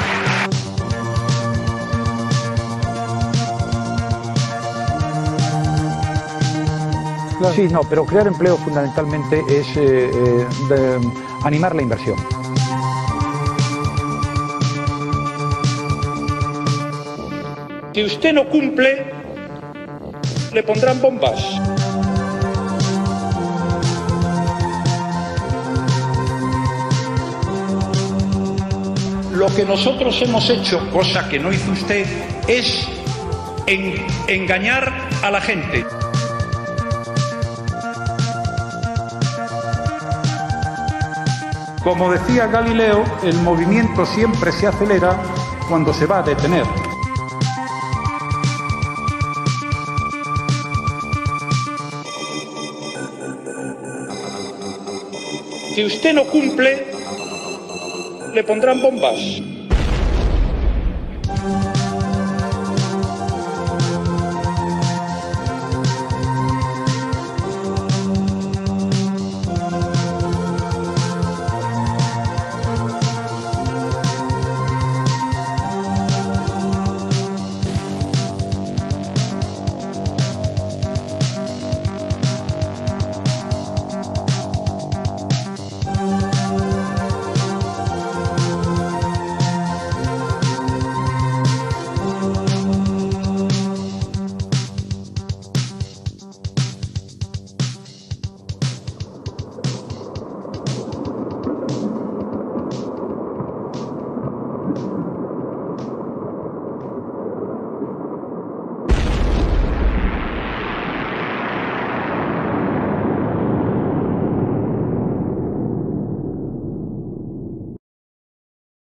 Sí, no, pero crear empleo fundamentalmente es eh, eh, em, animar la inversión. Si usted no cumple, le pondrán bombas. Lo que nosotros hemos hecho, cosa que no hizo usted, es engañar a la gente. Como decía Galileo, el movimiento siempre se acelera cuando se va a detener. Si usted no cumple, le pondrán bombas.